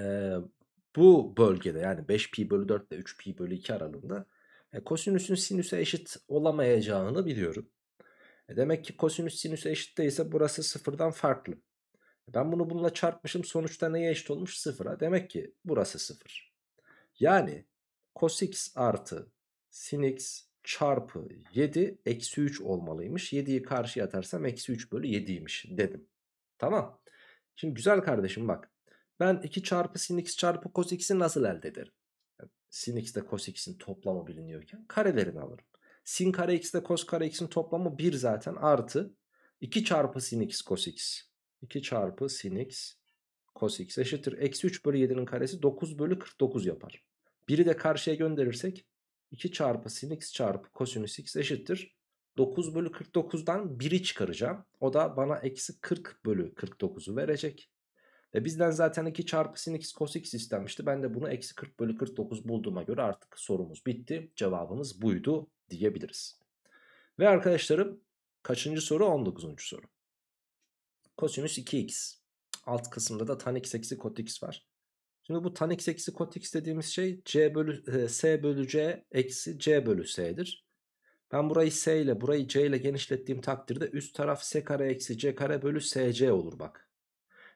bu bölgede yani 5pi bölü 4 ile 3pi bölü 2 aralığında e, kosinüsün sinüse eşit olamayacağını biliyorum. E demek ki kosinüs sinüse eşit değilse burası sıfırdan farklı. Ben bunu bununla çarpmışım sonuçta neye eşit olmuş? Sıfıra. Demek ki burası sıfır. Yani cos x artı sin x çarpı 7 eksi 3 olmalıymış. 7'yi karşıya atarsam eksi 3 bölü 7'ymiş dedim. Tamam. Şimdi güzel kardeşim bak. Ben 2 çarpı sin x çarpı cos x'i nasıl elde ederim? Sin x de cos x'in toplamı biliniyorken karelerini alırım. Sin kare x de cos kare x'in toplamı 1 zaten artı 2 çarpı sin x cos x. 2 çarpı sin x cos x eşittir. Eksi 3 bölü 7'nin karesi 9 bölü 49 yapar. Biri de karşıya gönderirsek 2 çarpı sin x çarpı kosinüs x eşittir. 9 bölü 49'dan 1'i çıkaracağım. O da bana eksi 40 bölü 49'u verecek. Ve bizden zaten 2 çarpı sin x cos x istenmişti. Ben de bunu eksi 40 bölü 49 bulduğuma göre artık sorumuz bitti. Cevabımız buydu diyebiliriz. Ve arkadaşlarım kaçıncı soru? 19. soru. Kosinüs 2x. Alt kısımda da tan x eksi kot x var. Şimdi bu tan x eksi kot x dediğimiz şey c bölü, e, s bölü c eksi c bölü s'dir. Ben burayı s ile burayı c ile genişlettiğim takdirde üst taraf s kare eksi c kare bölü sc olur bak.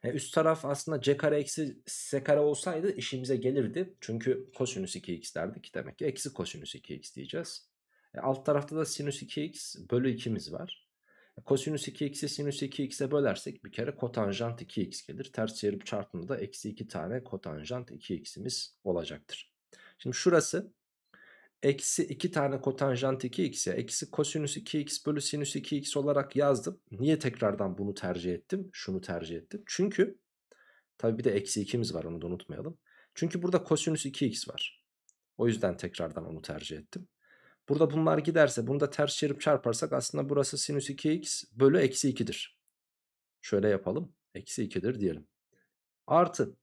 Yani e, üst taraf aslında c kare eksi s kare olsaydı işimize gelirdi. Çünkü kosinüs 2x derdik. Demek ki eksi kosinüs 2x diyeceğiz. E, alt tarafta da sinüs 2x bölü 2'miz var. Kosinüs 2x'i sinüs 2x'e bölersek bir kere kotanjant 2x gelir. Ters çevirip çarptığında da eksi 2 tane kotanjant 2x'imiz olacaktır. Şimdi şurası eksi 2 tane kotanjant 2x'e eksi kosinüs 2x bölü sinüs 2x olarak yazdım. Niye tekrardan bunu tercih ettim? Şunu tercih ettim. Çünkü tabi bir de eksi 2'miz var onu da unutmayalım. Çünkü burada kosinüs 2x var. O yüzden tekrardan onu tercih ettim. Burada bunlar giderse bunu da ters çevirip çarparsak aslında burası sinüs 2x bölü eksi 2'dir. Şöyle yapalım. Eksi 2'dir diyelim. Artı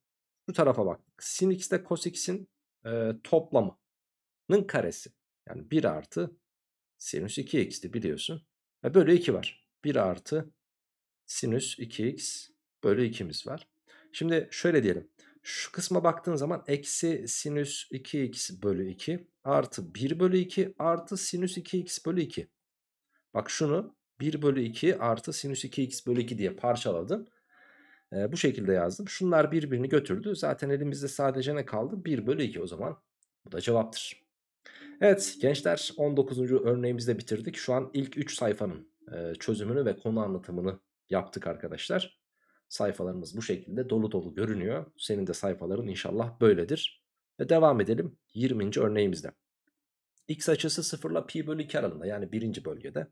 şu tarafa bak. Sin x ile cos x'in e, toplamının karesi. Yani 1 artı sinüs 2x'ti biliyorsun. Ve bölü 2 var. 1 artı sinüs 2x bölü 2'miz var. Şimdi şöyle diyelim. Şu kısma baktığın zaman eksi sinüs 2x bölü 2 artı 1 bölü 2 artı sinüs 2x bölü 2. Bak şunu 1 bölü 2 artı sinüs 2x bölü 2 diye parçaladım. E, bu şekilde yazdım. Şunlar birbirini götürdü. Zaten elimizde sadece ne kaldı? 1 bölü 2 o zaman. Bu da cevaptır. Evet gençler 19. örneğimizde bitirdik. Şu an ilk 3 sayfanın e, çözümünü ve konu anlatımını yaptık arkadaşlar. Sayfalarımız bu şekilde dolu dolu görünüyor. Senin de sayfaların inşallah böyledir. Ve devam edelim 20. örneğimizde. X açısı 0 ile pi bölü 2 aralığında yani birinci bölgede.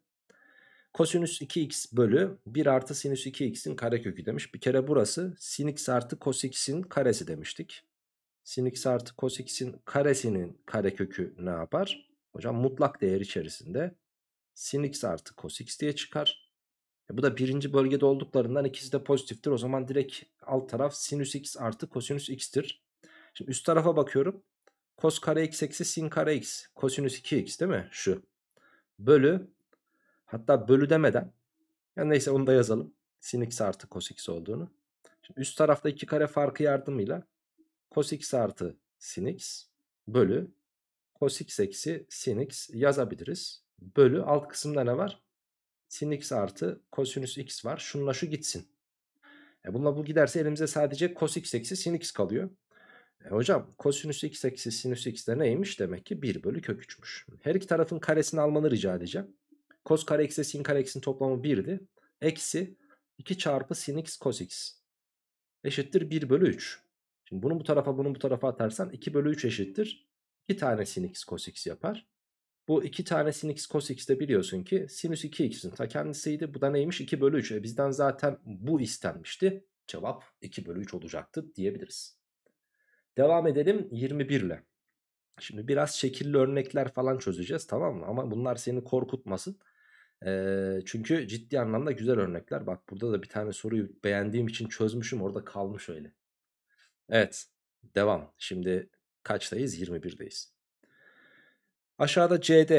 Kosinüs 2x bölü 1 artı sinüs 2x'in karekökü demiş. Bir kere burası sin x artı cos x'in karesi demiştik. Sin x artı cos x'in karesinin karekökü ne yapar? Hocam mutlak değer içerisinde sin x artı cos x diye çıkar. E bu da birinci bölgede olduklarından ikisi de pozitiftir. O zaman direkt alt taraf sinüs x artı kosinüs x'tir. Şimdi üst tarafa bakıyorum. Kos kare x eksi sin kare x. Kosinüs 2x değil mi? Şu. Bölü. Hatta bölü demeden. Yani neyse onu da yazalım. Sin x artı kos x olduğunu. Şimdi üst tarafta 2 kare farkı yardımıyla. Kos x artı sin x. Bölü. Kos x eksi sin x yazabiliriz. Bölü. Alt kısımda ne var? Sin x artı kosinüs x var. Şunla şu gitsin. E bununla bu giderse elimize sadece cos x eksi sin x kalıyor. E hocam kosinüs x eksi sinüs x de neymiş? Demek ki 1 bölü kök 3'müş. Her iki tarafın karesini almanı rica edeceğim. Kos kare eksi sin kare eksin toplamı 1'di. Eksi 2 çarpı sin x kos x eşittir 1 bölü 3. Şimdi bunun bu tarafa bunun bu tarafa atarsan 2 bölü 3 eşittir. 2 tane sin x cos x yapar. Bu 2 tane sin x cos x de biliyorsun ki sinüs 2x'in ta kendisiydi. Bu da neymiş? 2 bölü 3. E bizden zaten bu istenmişti. Cevap 2 bölü 3 olacaktı diyebiliriz. Devam edelim 21 ile. Şimdi biraz şekilli örnekler falan çözeceğiz tamam mı? Ama bunlar seni korkutmasın. E, çünkü ciddi anlamda güzel örnekler. Bak burada da bir tane soruyu beğendiğim için çözmüşüm orada kalmış öyle. Evet devam. Şimdi kaçtayız? 21'deyiz. Aşağıda CD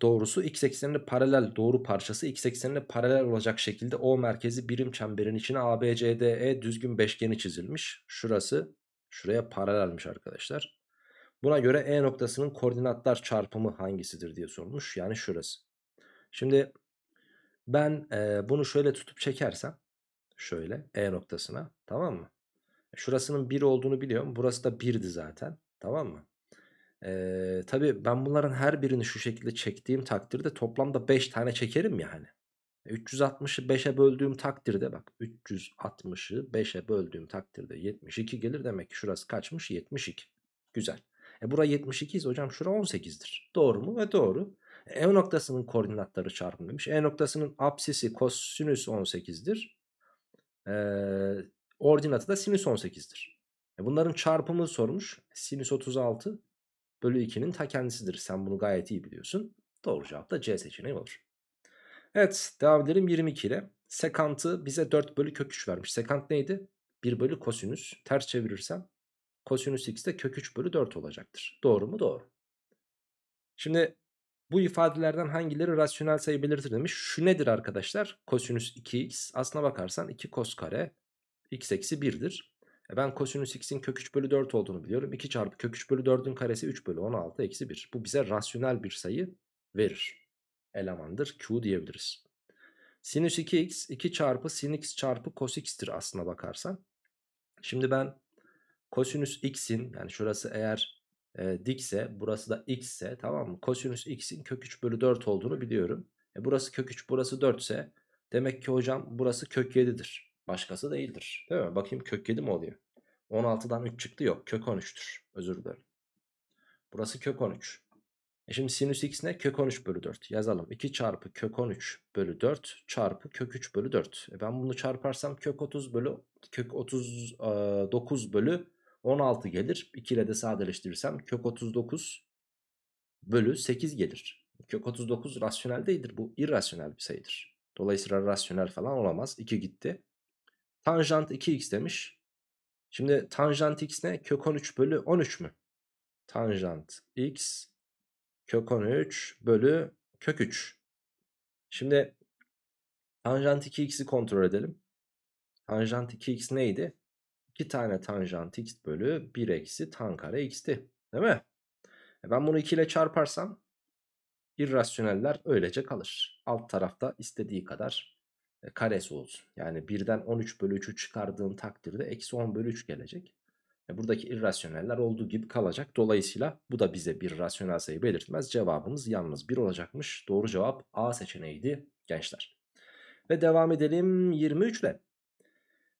doğrusu x eksenine paralel doğru parçası x eksenine paralel olacak şekilde O merkezi birim çemberin içine ABCDE düzgün beşgeni çizilmiş. Şurası Şuraya paralelmiş arkadaşlar. Buna göre E noktasının koordinatlar çarpımı hangisidir diye sormuş. Yani şurası. Şimdi ben e, bunu şöyle tutup çekersem şöyle E noktasına tamam mı? E, şurasının 1 olduğunu biliyorum. Burası da 1'di zaten. Tamam mı? Ee, tabii ben bunların her birini şu şekilde çektiğim takdirde toplamda 5 tane çekerim yani. 360'ı 5'e böldüğüm takdirde bak 360'ı 5'e böldüğüm takdirde 72 gelir. Demek ki şurası kaçmış? 72. Güzel. E bura 72 ise hocam şura 18'dir. Doğru mu? E doğru. E, e noktasının koordinatları çarpımlıymış. E noktasının apsisi kosinüs 18'dir. E, ordinatı da sinüs 18'dir. E bunların çarpımı sormuş. Sinüs 36 bölü 2'nin ta kendisidir. Sen bunu gayet iyi biliyorsun. Doğru cevap da C seçeneği olur. Evet devam edelim 22 ile. Sekantı bize 4 bölü kök 3 vermiş. Sekant neydi? 1 bölü kosinüs. Ters çevirirsem kosinüs x de kök 3 bölü 4 olacaktır. Doğru mu? Doğru. Şimdi bu ifadelerden hangileri rasyonel sayı belirtir demiş. Şu nedir arkadaşlar? Kosinüs 2x. Aslına bakarsan 2 kos kare x eksi 1'dir. E ben kosinüs x'in kök 3 bölü 4 olduğunu biliyorum. 2 çarpı kök 3 bölü 4'ün karesi 3 bölü 16 eksi 1. Bu bize rasyonel bir sayı verir elemandır Q diyebiliriz. Sinüs 2x 2 çarpı sin x çarpı cos x'tir aslına bakarsan. Şimdi ben kosinüs x'in yani şurası eğer e, dikse burası da x ise tamam mı? Kosinüs x'in kök 3 bölü 4 olduğunu biliyorum. E, burası kök 3 burası 4 ise demek ki hocam burası kök 7'dir. Başkası değildir. Değil mi? Bakayım kök 7 mi oluyor? 16'dan 3 çıktı yok kök 13'tür. Özür dilerim. Burası kök 13. E şimdi sinüs x ne? Kök 13 bölü 4. Yazalım. 2 çarpı kök 13 bölü 4 çarpı kök 3 bölü 4. E ben bunu çarparsam kök 30 bölü kök 39 e, bölü 16 gelir. 2 ile de sadeleştirirsem kök 39 bölü 8 gelir. Kök 39 rasyonel değildir. Bu irrasyonel bir sayıdır. Dolayısıyla rasyonel falan olamaz. 2 gitti. Tanjant 2x demiş. Şimdi tanjant x ne? Kök 13 bölü 13 mü? Tanjant x kök 13 bölü kök 3. Şimdi tanjant 2x'i kontrol edelim. Tanjant 2x neydi? 2 tane tanjant x bölü 1 eksi tan kare x'ti. Değil mi? E, ben bunu 2 ile çarparsam irrasyoneller öylece kalır. Alt tarafta istediği kadar e, karesi olsun. Yani 1'den 13 bölü 3'ü çıkardığın takdirde eksi 10 bölü 3 gelecek. E, buradaki irrasyoneller olduğu gibi kalacak. Dolayısıyla bu da bize bir rasyonel sayı belirtmez. Cevabımız yalnız 1 olacakmış. Doğru cevap A seçeneğiydi gençler. Ve devam edelim 23 ile.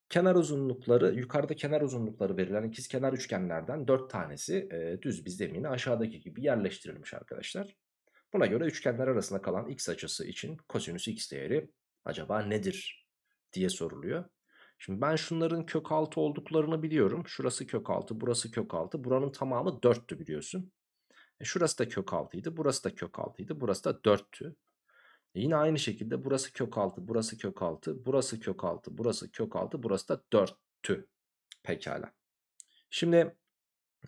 Kenar uzunlukları yukarıda kenar uzunlukları verilen ikiz kenar üçgenlerden 4 tanesi e, düz bir zemine aşağıdaki gibi yerleştirilmiş arkadaşlar. Buna göre üçgenler arasında kalan x açısı için kosinüs x değeri acaba nedir diye soruluyor. Şimdi ben şunların kök 6 olduklarını biliyorum. Şurası kök 6, burası kök 6. Buranın tamamı 4'tü biliyorsun. E şurası da kök 6'ydı, burası da kök 6'ydı, burası da 4'tü. E yine aynı şekilde burası kök 6, burası kök 6, burası kök 6, burası kök 6, burası da 4'tü. Pekala. Şimdi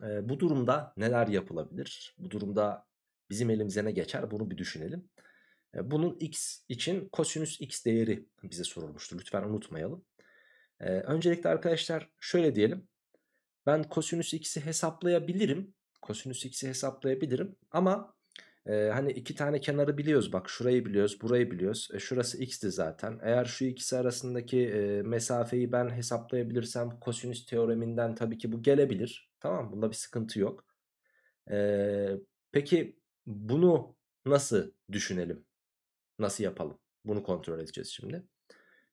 e, bu durumda neler yapılabilir? Bu durumda bizim elimize ne geçer? Bunu bir düşünelim. E, bunun x için kosinüs x değeri bize sorulmuştu. Lütfen unutmayalım. Ee, öncelikle arkadaşlar şöyle diyelim. Ben kosinüs x'i hesaplayabilirim. Kosinüs x'i hesaplayabilirim. Ama e, hani iki tane kenarı biliyoruz. Bak şurayı biliyoruz, burayı biliyoruz. E, şurası x'ti zaten. Eğer şu ikisi arasındaki e, mesafeyi ben hesaplayabilirsem kosinüs teoreminden tabii ki bu gelebilir. Tamam Bunda bir sıkıntı yok. E, peki bunu nasıl düşünelim? Nasıl yapalım? Bunu kontrol edeceğiz şimdi.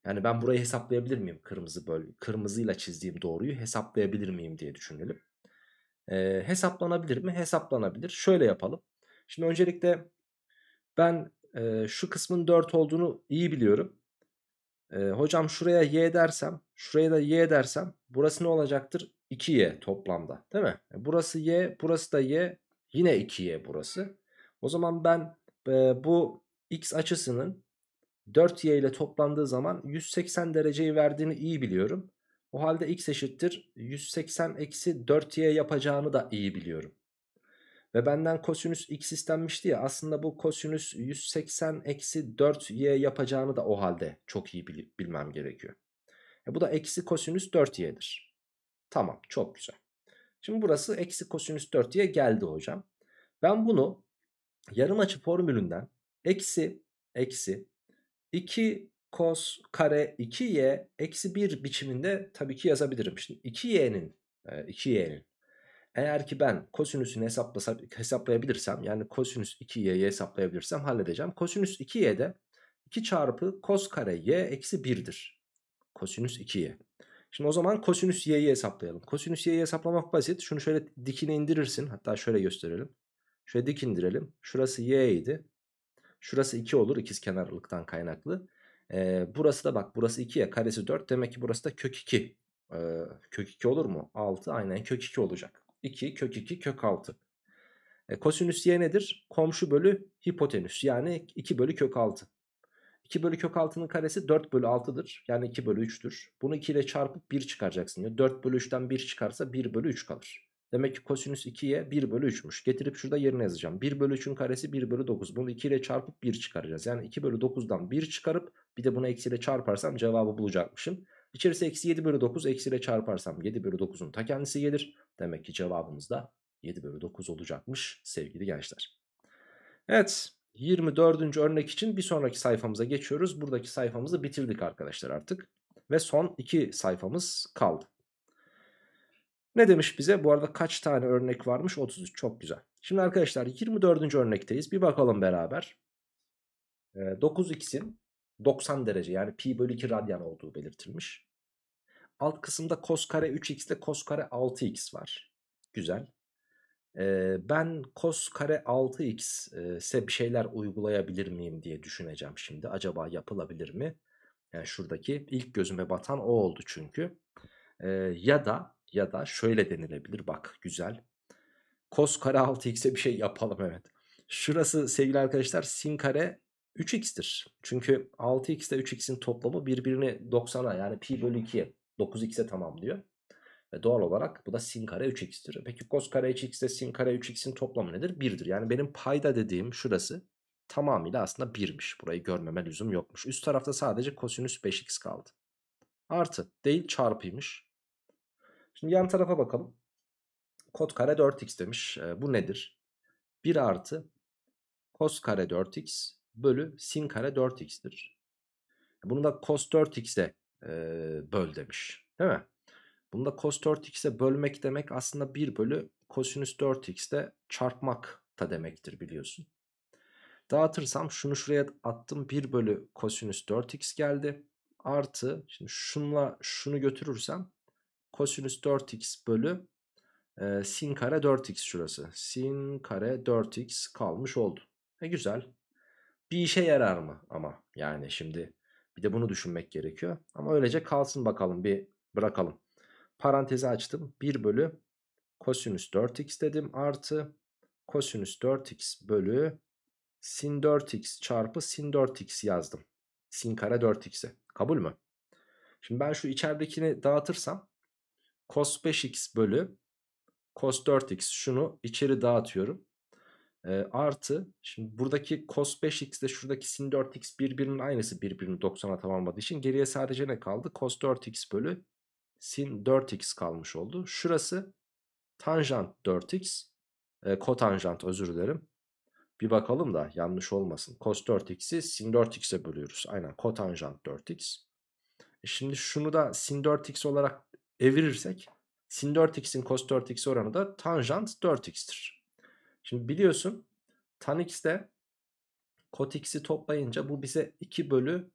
Yani ben burayı hesaplayabilir miyim? Kırmızı bölge, kırmızıyla çizdiğim doğruyu hesaplayabilir miyim diye düşünelim. E, hesaplanabilir mi? Hesaplanabilir. Şöyle yapalım. Şimdi öncelikle ben e, şu kısmın 4 olduğunu iyi biliyorum. E, hocam şuraya y dersem, şuraya da y dersem burası ne olacaktır? 2y toplamda değil mi? E, burası y, burası da y. Yine 2y burası. O zaman ben e, bu x açısının 4y ile toplandığı zaman 180 dereceyi verdiğini iyi biliyorum. O halde x eşittir 180 eksi 4y yapacağını da iyi biliyorum. Ve benden kosinüs x istenmişti ya aslında bu kosinüs 180 eksi 4y yapacağını da o halde çok iyi bil bilmem gerekiyor. E bu da eksi kosinüs 4y'dir. Tamam çok güzel. Şimdi burası eksi kosinüs 4y geldi hocam. Ben bunu yarım açı formülünden eksi eksi 2 cos kare 2y eksi 1 biçiminde tabii ki yazabilirim. Şimdi 2y'nin 2y'nin e, eğer ki ben kosinüsünü hesaplasam, hesaplayabilirsem yani kosinüs 2y'yi hesaplayabilirsem halledeceğim. Kosinüs 2y'de 2 çarpı kos kare y eksi 1'dir. Kosinüs 2y. Şimdi o zaman kosinüs y'yi hesaplayalım. Kosinüs y'yi hesaplamak basit. Şunu şöyle dikine indirirsin. Hatta şöyle gösterelim. Şöyle dik indirelim. Şurası y idi. Şurası 2 olur ikiz kenarlıktan kaynaklı. E, burası da bak burası 2 ya karesi 4 demek ki burası da kök 2. E, ee, kök 2 olur mu? 6 aynen kök 2 olacak. 2 kök 2 kök 6. E, kosinüs y nedir? Komşu bölü hipotenüs yani 2 bölü kök 6. 2 bölü kök 6'nın karesi 4 bölü 6'dır. Yani 2 bölü 3'tür. Bunu 2 ile çarpıp 1 çıkaracaksın. Yani 4 bölü 3'ten 1 çıkarsa 1 bölü 3 kalır. Demek ki kosinüs 2'ye 1 bölü 3'müş. Getirip şurada yerine yazacağım. 1 bölü 3'ün karesi 1 bölü 9. Bunu 2 ile çarpıp 1 çıkaracağız. Yani 2 bölü 9'dan 1 çıkarıp bir de bunu eksiyle çarparsam cevabı bulacakmışım. İçerisi eksi 7 bölü 9 eksiyle çarparsam 7 bölü 9'un ta kendisi gelir. Demek ki cevabımız da 7 bölü 9 olacakmış sevgili gençler. Evet 24. örnek için bir sonraki sayfamıza geçiyoruz. Buradaki sayfamızı bitirdik arkadaşlar artık. Ve son 2 sayfamız kaldı. Ne demiş bize? Bu arada kaç tane örnek varmış? 33 çok güzel. Şimdi arkadaşlar 24. örnekteyiz. Bir bakalım beraber. 9x'in ee, 90 derece yani pi bölü 2 radyan olduğu belirtilmiş. Alt kısımda cos kare 3x ile cos kare 6x var. Güzel. Ee, ben cos kare 6x ise bir şeyler uygulayabilir miyim diye düşüneceğim şimdi. Acaba yapılabilir mi? Yani şuradaki ilk gözüme batan o oldu çünkü. Ee, ya da ya da şöyle denilebilir bak güzel. Kos kare 6x'e bir şey yapalım evet. Şurası sevgili arkadaşlar sin kare 3x'tir. Çünkü 6x ile 3x'in toplamı birbirini 90'a yani pi bölü 2'ye 9x'e tamamlıyor. Ve doğal olarak bu da sin kare 3x'tir. Peki kos kare 3x ile sin kare 3x'in toplamı nedir? 1'dir. Yani benim payda dediğim şurası tamamıyla aslında 1'miş. Burayı görmeme lüzum yokmuş. Üst tarafta sadece kosinüs 5x kaldı. Artı değil çarpıymış. Şimdi yan tarafa bakalım. Kot kare 4x demiş. E, bu nedir? 1 artı kos kare 4x bölü sin kare 4x'tir. Bunu da cos 4x'e e, böl demiş. Değil mi? Bunu da cos 4x'e bölmek demek aslında 1 bölü kosinüs 4x'te çarpmak da demektir biliyorsun. Dağıtırsam şunu şuraya attım 1 bölü kosinüs 4x geldi. Artı şimdi şunla şunu götürürsem Kosinüs 4x bölü e, sin kare 4x şurası. Sin kare 4x kalmış oldu. E güzel. Bir işe yarar mı ama yani şimdi bir de bunu düşünmek gerekiyor. Ama öylece kalsın bakalım bir bırakalım. Parantezi açtım. 1 bölü kosinüs 4x dedim artı kosinüs 4x bölü sin 4x çarpı sin 4x yazdım. Sin kare 4 x'e. Kabul mü? Şimdi ben şu içeridekini dağıtırsam cos 5x bölü cos 4x şunu içeri dağıtıyorum. E, artı şimdi buradaki cos 5x de şuradaki sin 4x birbirinin aynısı birbirini 90'a tamamladığı için geriye sadece ne kaldı? Cos 4x bölü sin 4x kalmış oldu. Şurası tanjant 4x e, kotanjant özür dilerim. Bir bakalım da yanlış olmasın. Cos 4x'i sin 4x'e bölüyoruz. Aynen kotanjant 4x. E şimdi şunu da sin 4x olarak evirirsek sin 4x'in cos 4x oranı da tanjant 4x'tir. Şimdi biliyorsun tan x'de de kot x'i toplayınca bu bize 2 bölü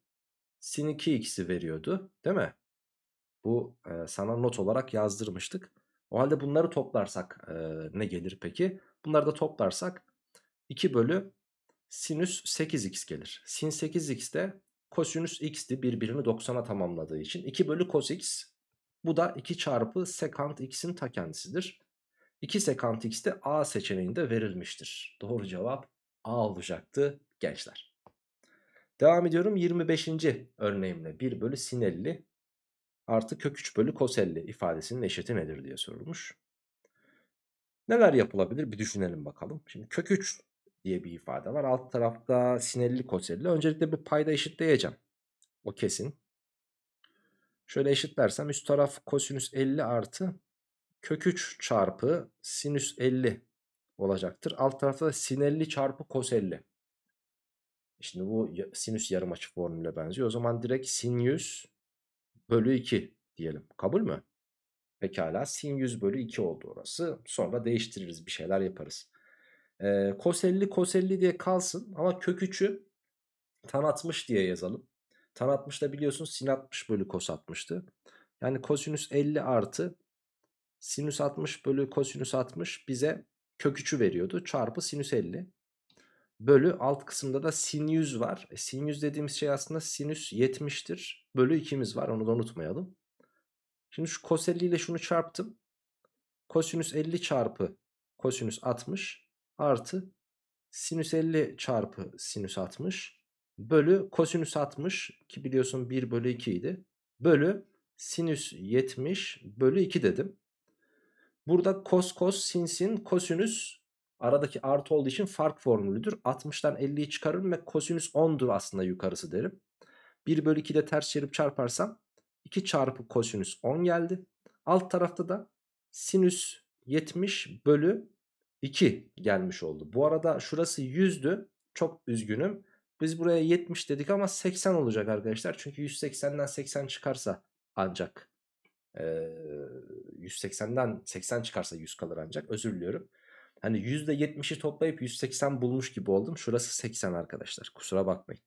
sin 2x'i veriyordu değil mi? Bu e, sana not olarak yazdırmıştık. O halde bunları toplarsak e, ne gelir peki? Bunları da toplarsak 2 bölü sinüs 8x gelir. Sin 8x de kosinüs x'ti birbirini 90'a tamamladığı için. 2 bölü cos x bu da 2 çarpı sekant x'in ta kendisidir. 2 sekant x de A seçeneğinde verilmiştir. Doğru cevap A olacaktı gençler. Devam ediyorum 25. örneğimle 1 bölü sin 50 artı kök 3 bölü kos 50 ifadesinin eşiti nedir diye sorulmuş. Neler yapılabilir bir düşünelim bakalım. Şimdi kök 3 diye bir ifade var. Alt tarafta sin 50 kos 50. Öncelikle bir payda eşitleyeceğim. O kesin. Şöyle eşitlersem üst taraf kosinüs 50 artı kök 3 çarpı sinüs 50 olacaktır. Alt tarafta da sin 50 çarpı kos 50. E şimdi bu sinüs yarım açı formüle benziyor. O zaman direkt sin 100 bölü 2 diyelim. Kabul mü? Pekala sin 100 bölü 2 oldu orası. Sonra değiştiririz bir şeyler yaparız. Ee, cos 50 cos 50 diye kalsın ama kök 3'ü tan 60 diye yazalım. Tan da biliyorsun sin 60 bölü kos 60'tı. Yani kosinüs 50 artı sinüs 60 bölü kosinüs 60 bize kök 3'ü veriyordu. Çarpı sinüs 50 bölü alt kısımda da sin 100 var. E, sin 100 dediğimiz şey aslında sinüs 70'tir. Bölü 2'miz var onu da unutmayalım. Şimdi şu cos 50 ile şunu çarptım. Kosinüs 50 çarpı kosinüs 60 artı sinüs 50 çarpı sinüs 60 bölü kosinüs 60 ki biliyorsun 1 bölü 2 idi. Bölü sinüs 70 bölü 2 dedim. Burada kos kos sin sin kosinüs aradaki artı olduğu için fark formülüdür. 60'tan 50'yi çıkarırım ve kosinüs 10'dur aslında yukarısı derim. 1 bölü 2'de ters çevirip çarparsam 2 çarpı kosinüs 10 geldi. Alt tarafta da sinüs 70 bölü 2 gelmiş oldu. Bu arada şurası 100'dü. Çok üzgünüm. Biz buraya 70 dedik ama 80 olacak arkadaşlar. Çünkü 180'den 80 çıkarsa ancak e, 180'den 80 çıkarsa 100 kalır ancak özür diliyorum. Hani %70'i toplayıp 180 bulmuş gibi oldum. Şurası 80 arkadaşlar kusura bakmayın.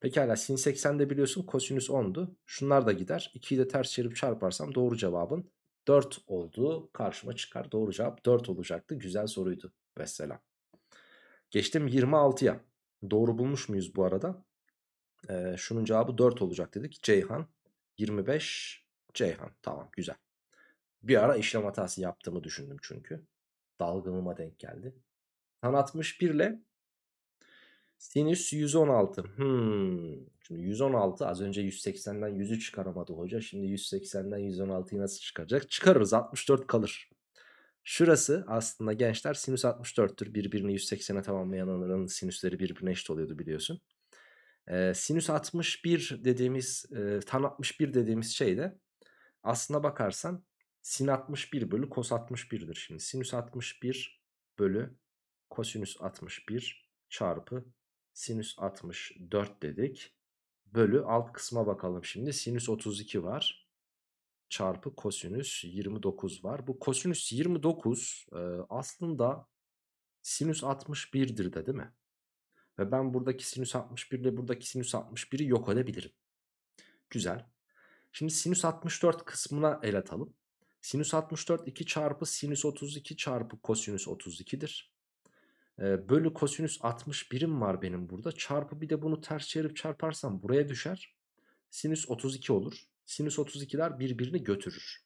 Pekala sin 80 de biliyorsun kosinüs 10'du. Şunlar da gider. 2'yi de ters çevirip çarparsam doğru cevabın 4 olduğu karşıma çıkar. Doğru cevap 4 olacaktı. Güzel soruydu. Vesselam. Geçtim 26'ya. Doğru bulmuş muyuz bu arada? Ee, şunun cevabı 4 olacak dedik. Ceyhan 25 Ceyhan. Tamam güzel. Bir ara işlem hatası yaptığımı düşündüm çünkü. Dalgalığıma denk geldi. Tan 61 ile sinüs 116. Hmm. Şimdi 116 az önce 180'den 100'ü çıkaramadı hoca. Şimdi 180'den 116'yı nasıl çıkaracak? Çıkarırız 64 kalır. Şurası aslında gençler sinüs 64'tür. Birbirini 180'e tamamlayan onların sinüsleri birbirine eşit oluyordu biliyorsun. Ee, sinüs 61 dediğimiz e, tan 61 dediğimiz şey de aslına bakarsan sin 61 bölü kos 61'dir. Şimdi sinüs 61 bölü kosinüs 61 çarpı sinüs 64 dedik. Bölü alt kısma bakalım şimdi. Sinüs 32 var çarpı kosinüs 29 var. Bu kosinüs 29 e, aslında sinüs 61'dir de değil mi? Ve ben buradaki sinüs 61 ile buradaki sinüs 61'i yok edebilirim. Güzel. Şimdi sinüs 64 kısmına el atalım. Sinüs 64 2 çarpı sinüs 32 çarpı kosinüs 32'dir. Ee, bölü kosinüs 61'im var benim burada. Çarpı bir de bunu ters çevirip çarparsam buraya düşer. Sinüs 32 olur. Sinüs 32'ler birbirini götürür.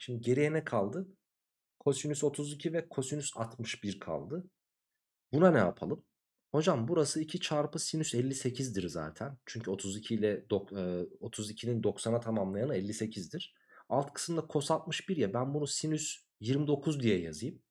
Şimdi geriye ne kaldı? Kosinüs 32 ve kosinüs 61 kaldı. Buna ne yapalım? Hocam burası 2 çarpı sinüs 58'dir zaten. Çünkü 32 ile 32'nin e, 90'a tamamlayanı 58'dir. Alt kısımda kos 61 ya ben bunu sinüs 29 diye yazayım.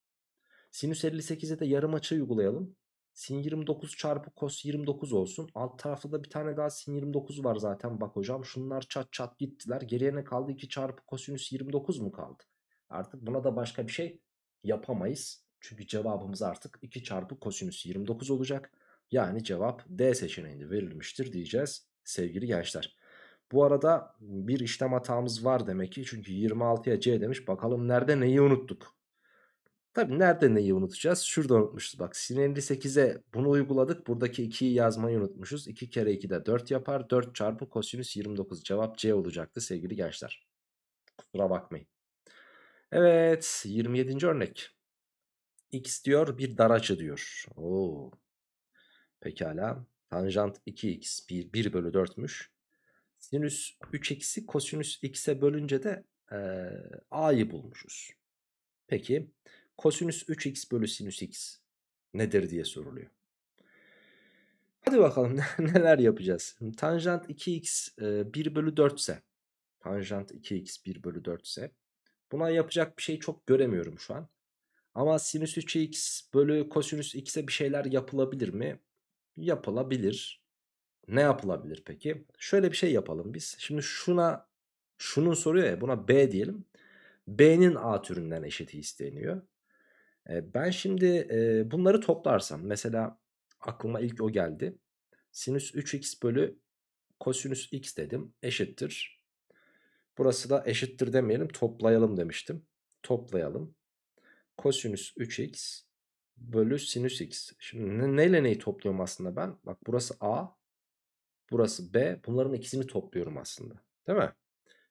Sinüs 58'e de yarım açı uygulayalım. Sin 29 çarpı kos 29 olsun. Alt tarafta da bir tane daha sin 29 var zaten bak hocam. Şunlar çat çat gittiler. Geriye ne kaldı? 2 çarpı kosinüs 29 mu kaldı? Artık buna da başka bir şey yapamayız. Çünkü cevabımız artık 2 çarpı kosinüs 29 olacak. Yani cevap D seçeneğinde verilmiştir diyeceğiz sevgili gençler. Bu arada bir işlem hatamız var demek ki. Çünkü 26'ya C demiş. Bakalım nerede neyi unuttuk? Tabi nerede neyi unutacağız? Şurada unutmuşuz bak. Sin 58'e bunu uyguladık. Buradaki 2'yi yazmayı unutmuşuz. 2 kere 2 de 4 yapar. 4 çarpı kosinüs 29 cevap C olacaktı sevgili gençler. Kusura bakmayın. Evet 27. örnek. X diyor bir dar açı diyor. Oo. Pekala. Tanjant 2x 1, 1 bölü 4'müş. Sinüs 3x'i kosinüs x'e bölünce de ee, a'yı bulmuşuz. Peki kosinüs 3x bölü sinüs x nedir diye soruluyor. Hadi bakalım neler yapacağız. Tanjant 2x 1 e, bölü 4 ise tanjant 2x 1 bölü 4 ise buna yapacak bir şey çok göremiyorum şu an. Ama sinüs 3x bölü kosinüs x'e bir şeyler yapılabilir mi? Yapılabilir. Ne yapılabilir peki? Şöyle bir şey yapalım biz. Şimdi şuna şunun soruyor ya buna b diyelim. b'nin a türünden eşiti isteniyor ben şimdi bunları toplarsam mesela aklıma ilk o geldi. Sinüs 3x bölü kosinüs x dedim eşittir. Burası da eşittir demeyelim toplayalım demiştim. Toplayalım. Kosinüs 3x bölü sinüs x. Şimdi ne, neyle neyi topluyorum aslında ben? Bak burası a, burası b. Bunların ikisini topluyorum aslında. Değil mi?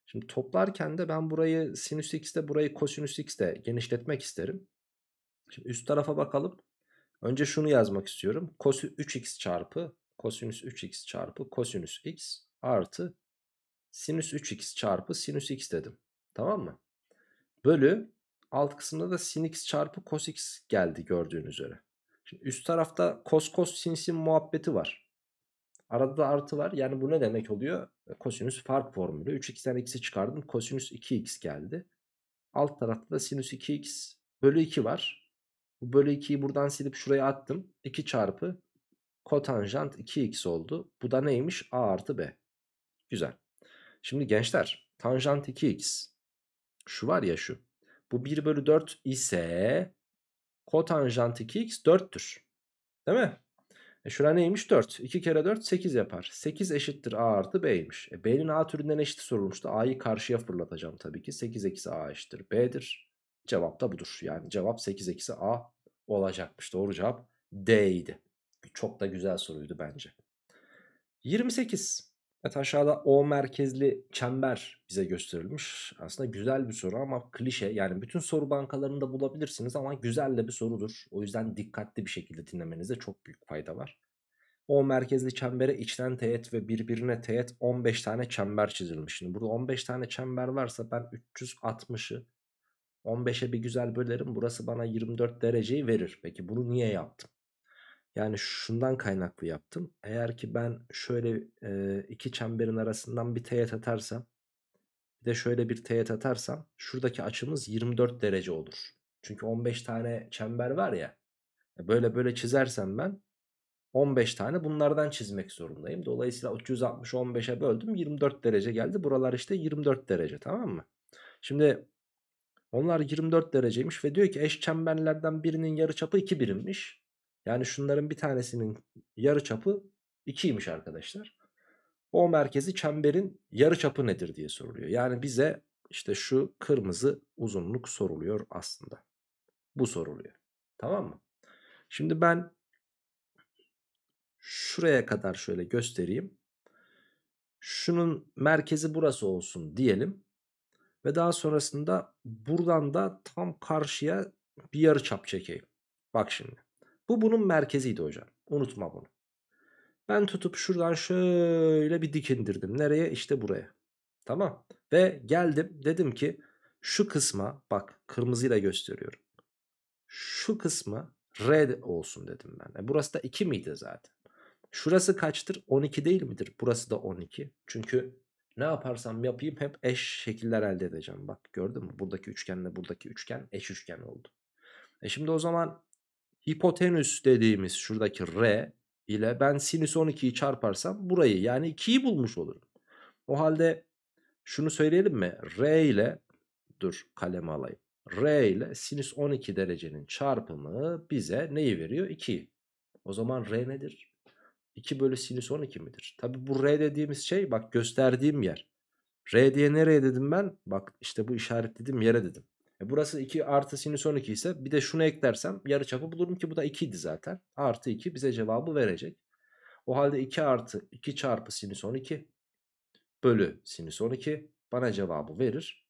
Şimdi toplarken de ben burayı sinüs x burayı kosinüs x genişletmek isterim. Şimdi üst tarafa bakalım. Önce şunu yazmak istiyorum. Kos 3x çarpı kosinüs 3x çarpı kosinüs x artı sinüs 3x çarpı sinüs x dedim. Tamam mı? Bölü alt kısımda da sin x çarpı cos x geldi gördüğünüz üzere. Şimdi üst tarafta cos cos sin sin muhabbeti var. Arada da artı var. Yani bu ne demek oluyor? Kosinüs fark formülü. 3x'ten x'i çıkardım. Kosinüs 2x geldi. Alt tarafta da sinüs 2x bölü 2 var. Bu bölü 2'yi buradan silip şuraya attım. 2 çarpı kotanjant 2x oldu. Bu da neymiş? A artı B. Güzel. Şimdi gençler tanjant 2x şu var ya şu. Bu 1 bölü 4 ise kotanjant 2x 4'tür. Değil mi? E şura neymiş? 4. 2 kere 4 8 yapar. 8 eşittir A artı B'ymiş. E B'nin A türünden eşit sorulmuştu. A'yı karşıya fırlatacağım tabii ki. 8 eksi A eşittir B'dir. Cevap da budur. Yani cevap 8 eksi A olacakmış. Doğru cevap D idi. Çok da güzel soruydu bence. 28. Evet aşağıda O merkezli çember bize gösterilmiş. Aslında güzel bir soru ama klişe. Yani bütün soru bankalarında bulabilirsiniz ama güzel de bir sorudur. O yüzden dikkatli bir şekilde dinlemenize çok büyük fayda var. O merkezli çembere içten teğet ve birbirine teğet 15 tane çember çizilmiş. Şimdi burada 15 tane çember varsa ben 360'ı 15'e bir güzel bölerim burası bana 24 dereceyi verir. Peki bunu niye yaptım? Yani şundan kaynaklı yaptım. Eğer ki ben şöyle e, iki çemberin arasından bir teğet atarsam bir de şöyle bir teğet atarsam şuradaki açımız 24 derece olur. Çünkü 15 tane çember var ya. E, böyle böyle çizersem ben 15 tane bunlardan çizmek zorundayım. Dolayısıyla 360 15'e böldüm 24 derece geldi. Buralar işte 24 derece tamam mı? Şimdi onlar 24 dereceymiş ve diyor ki eş çemberlerden birinin yarıçapı 2 birimmiş. Yani şunların bir tanesinin yarıçapı 2'ymiş arkadaşlar. O merkezi çemberin yarıçapı nedir diye soruluyor. Yani bize işte şu kırmızı uzunluk soruluyor aslında. Bu soruluyor. Tamam mı? Şimdi ben şuraya kadar şöyle göstereyim. Şunun merkezi burası olsun diyelim. Ve daha sonrasında buradan da tam karşıya bir yarı çap çekeyim. Bak şimdi. Bu bunun merkeziydi hocam. Unutma bunu. Ben tutup şuradan şöyle bir dikindirdim. Nereye? İşte buraya. Tamam. Ve geldim. Dedim ki şu kısma bak kırmızıyla gösteriyorum. Şu kısmı red olsun dedim ben. E burası da 2 miydi zaten? Şurası kaçtır? 12 değil midir? Burası da 12. Çünkü ne yaparsam yapayım hep eş şekiller elde edeceğim. Bak gördün mü? Buradaki üçgenle buradaki üçgen eş üçgen oldu. E şimdi o zaman hipotenüs dediğimiz şuradaki R ile ben sinüs 12'yi çarparsam burayı yani 2'yi bulmuş olurum. O halde şunu söyleyelim mi? R ile dur kalemi alayım. R ile sinüs 12 derecenin çarpımı bize neyi veriyor? 2. O zaman R nedir? 2 bölü sinüs 12 midir? Tabi bu R dediğimiz şey bak gösterdiğim yer. R diye nereye dedim ben? Bak işte bu işaretledim yere dedim. E burası 2 artı sinüs 12 ise bir de şunu eklersem yarı çapı bulurum ki bu da 2 idi zaten. Artı 2 bize cevabı verecek. O halde 2 artı 2 çarpı sinüs 12 bölü sinüs 12 bana cevabı verir.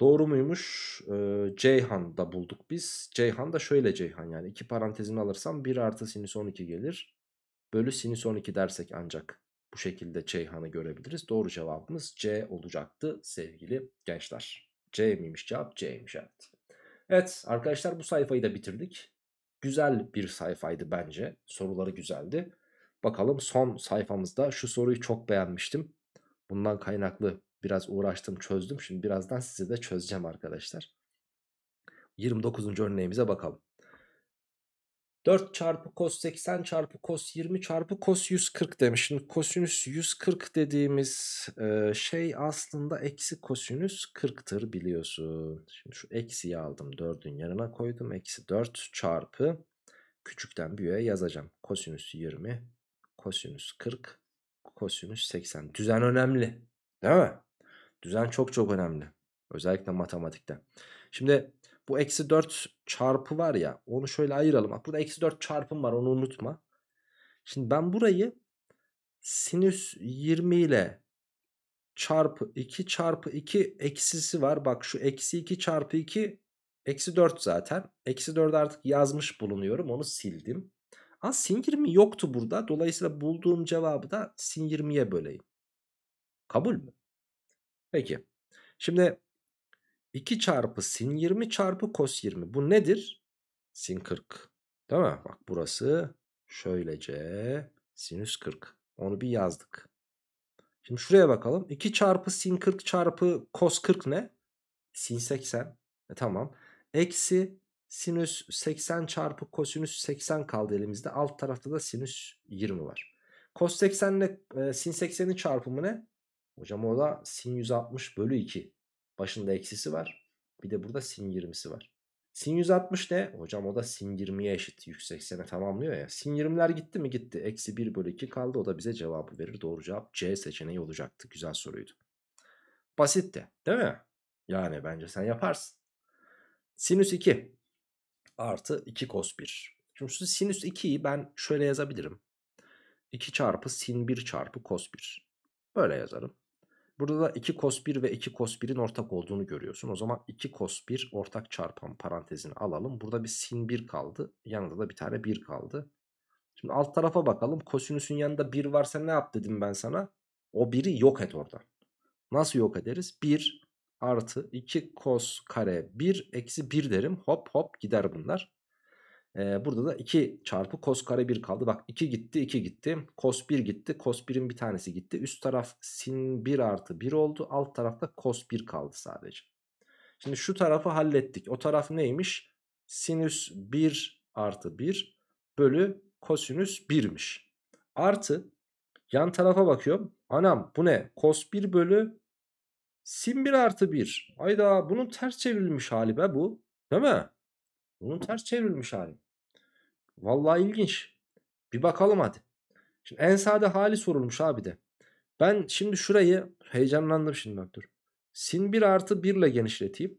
Doğru muymuş? Ee, Ceyhan da bulduk biz. Ceyhan da şöyle Ceyhan yani. iki parantezini alırsam 1 artı sinüs 12 gelir bölü sinüs 12 dersek ancak bu şekilde Ceyhan'ı görebiliriz. Doğru cevabımız C olacaktı sevgili gençler. C miymiş cevap? C'ymiş evet. Evet arkadaşlar bu sayfayı da bitirdik. Güzel bir sayfaydı bence. Soruları güzeldi. Bakalım son sayfamızda şu soruyu çok beğenmiştim. Bundan kaynaklı biraz uğraştım çözdüm. Şimdi birazdan size de çözeceğim arkadaşlar. 29. örneğimize bakalım. 4 çarpı cos 80 çarpı cos 20 çarpı cos 140 demiş. Şimdi kosinüs 140 dediğimiz e, şey aslında eksi kosinüs 40'tır biliyorsun. Şimdi şu eksiyi aldım 4'ün yanına koydum. Eksi 4 çarpı küçükten büyüğe yazacağım. Kosinüs 20, kosinüs 40, kosinüs 80. Düzen önemli değil mi? Düzen çok çok önemli. Özellikle matematikte. Şimdi bu eksi 4 çarpı var ya onu şöyle ayıralım. Bak burada eksi 4 çarpım var onu unutma. Şimdi ben burayı sinüs 20 ile çarpı 2 çarpı 2 eksisi var. Bak şu eksi 2 çarpı 2 eksi 4 zaten. Eksi 4 artık yazmış bulunuyorum onu sildim. Ama sin 20 yoktu burada. Dolayısıyla bulduğum cevabı da sin 20'ye böleyim. Kabul mü? Peki. Şimdi 2 çarpı sin 20 çarpı kos 20. Bu nedir? Sin 40. Değil mi? Bak burası şöylece sinüs 40. Onu bir yazdık. Şimdi şuraya bakalım. 2 çarpı sin 40 çarpı kos 40 ne? Sin 80. E tamam. Eksi sinüs 80 çarpı kosinüs 80 kaldı elimizde. Alt tarafta da sinüs 20 var. Kos 80 ile e, sin 80'in çarpımı ne? Hocam o da sin 160 bölü 2. Başında eksisi var. Bir de burada sin 20'si var. Sin 160 ne? Hocam o da sin 20'ye eşit. 180'e tamamlıyor ya. Sin 20'ler gitti mi? Gitti. Eksi 1 bölü 2 kaldı. O da bize cevabı verir. Doğru cevap C seçeneği olacaktı. Güzel soruydu. Basitti. Değil mi? Yani bence sen yaparsın. Sinüs 2 artı 2 kos 1. Şimdi şu sinüs 2'yi ben şöyle yazabilirim. 2 çarpı sin 1 çarpı kos 1. Böyle yazarım. Burada da 2 cos 1 ve 2 cos 1'in ortak olduğunu görüyorsun. O zaman 2 cos 1 ortak çarpan parantezini alalım. Burada bir sin 1 kaldı. Yanında da bir tane 1 kaldı. Şimdi alt tarafa bakalım. Kosinüsün yanında 1 varsa ne yap dedim ben sana? O 1'i yok et oradan. Nasıl yok ederiz? 1 artı 2 cos kare 1 eksi 1 derim. Hop hop gider bunlar. Ee, burada da 2 çarpı kos kare 1 kaldı. Bak 2 gitti 2 gitti. Kos 1 gitti. Kos 1'in bir tanesi gitti. Üst taraf sin 1 artı 1 oldu. Alt tarafta kos 1 kaldı sadece. Şimdi şu tarafı hallettik. O taraf neymiş? Sinüs 1 artı 1 bölü kosinüs 1'miş. Artı yan tarafa bakıyorum. Anam bu ne? Kos 1 bölü sin 1 artı 1. Ayda bunun ters çevrilmiş hali be bu. Değil mi? Bunun ters çevrilmiş hali. Vallahi ilginç. Bir bakalım hadi. Şimdi en sade hali sorulmuş abi de. Ben şimdi şurayı heyecanlandım şimdi bak dur. Sin 1 artı 1 ile genişleteyim.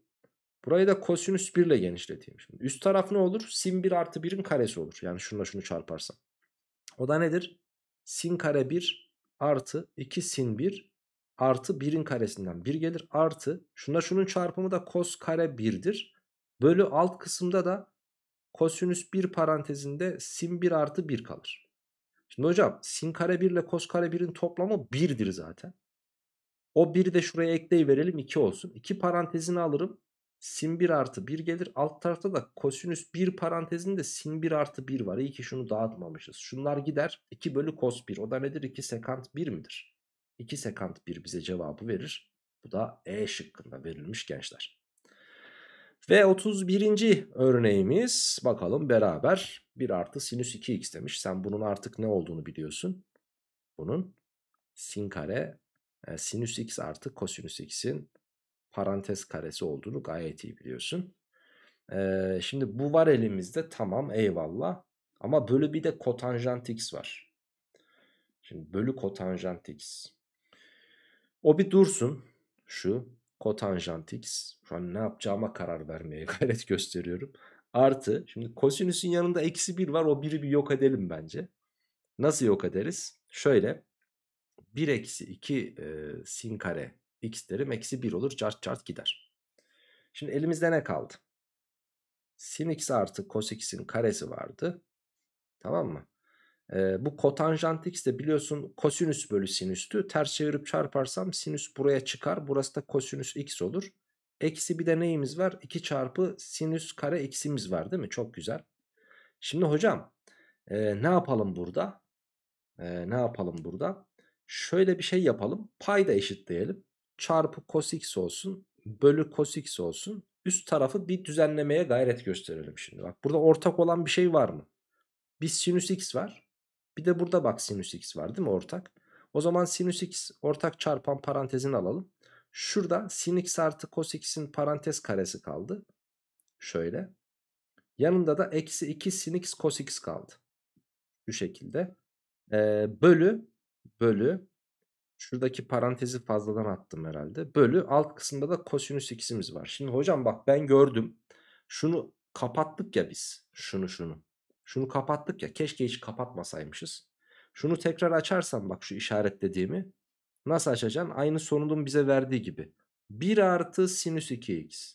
Burayı da kosinüs 1 ile genişleteyim. Şimdi üst taraf ne olur? Sin 1 artı 1'in karesi olur. Yani şununla şunu çarparsam. O da nedir? Sin kare 1 artı 2 sin 1 artı 1'in karesinden 1 gelir. Artı şunda şunun çarpımı da kos kare 1'dir. Bölü alt kısımda da kosinüs 1 parantezinde sin 1 artı 1 kalır. Şimdi hocam sin kare 1 ile kos kare 1'in toplamı 1'dir zaten. O 1'i de şuraya ekleyiverelim 2 olsun. 2 parantezini alırım. Sin 1 artı 1 gelir. Alt tarafta da kosinüs 1 parantezinde sin 1 artı 1 var. İyi ki şunu dağıtmamışız. Şunlar gider. 2 bölü kos 1. O da nedir? 2 sekant 1 midir? 2 sekant 1 bize cevabı verir. Bu da E şıkkında verilmiş gençler. Ve 31. örneğimiz bakalım beraber 1 artı sinüs 2x demiş. Sen bunun artık ne olduğunu biliyorsun. Bunun sin kare yani e, sinüs x artı kosinüs x'in parantez karesi olduğunu gayet iyi biliyorsun. Ee, şimdi bu var elimizde tamam eyvallah. Ama bölü bir de kotanjant x var. Şimdi bölü kotanjant x. O bir dursun şu kotanjant x şu an ne yapacağıma karar vermeye gayret gösteriyorum. Artı şimdi kosinüsün yanında eksi 1 var o 1'i bir yok edelim bence. Nasıl yok ederiz? Şöyle 1 eksi 2 e, sin kare x derim eksi 1 olur çarp çarp gider. Şimdi elimizde ne kaldı? Sin x artı cos x'in karesi vardı. Tamam mı? E, bu kotanjant x de biliyorsun kosinüs bölü sinüstü. Ters çevirip çarparsam sinüs buraya çıkar. Burası da kosinüs x olur. Eksi bir de neyimiz var? 2 çarpı sinüs kare x'imiz var değil mi? Çok güzel. Şimdi hocam e, ne yapalım burada? E, ne yapalım burada? Şöyle bir şey yapalım. Pay da eşitleyelim. Çarpı cos x olsun. Bölü cos x olsun. Üst tarafı bir düzenlemeye gayret gösterelim şimdi. Bak burada ortak olan bir şey var mı? Bir sinüs x var. Bir de burada bak sinüs x var değil mi ortak? O zaman sinüs x ortak çarpan parantezini alalım. Şurada sin x artı cos x'in parantez karesi kaldı. Şöyle. Yanında da eksi 2 sin x cos x kaldı. Şu şekilde. Ee, bölü bölü şuradaki parantezi fazladan attım herhalde. Bölü alt kısımda da kosinüs x'imiz var. Şimdi hocam bak ben gördüm. Şunu kapattık ya biz. Şunu şunu. Şunu kapattık ya keşke hiç kapatmasaymışız. Şunu tekrar açarsam bak şu işaretlediğimi. Nasıl açacaksın? Aynı sorunun bize verdiği gibi. 1 artı sinüs 2x.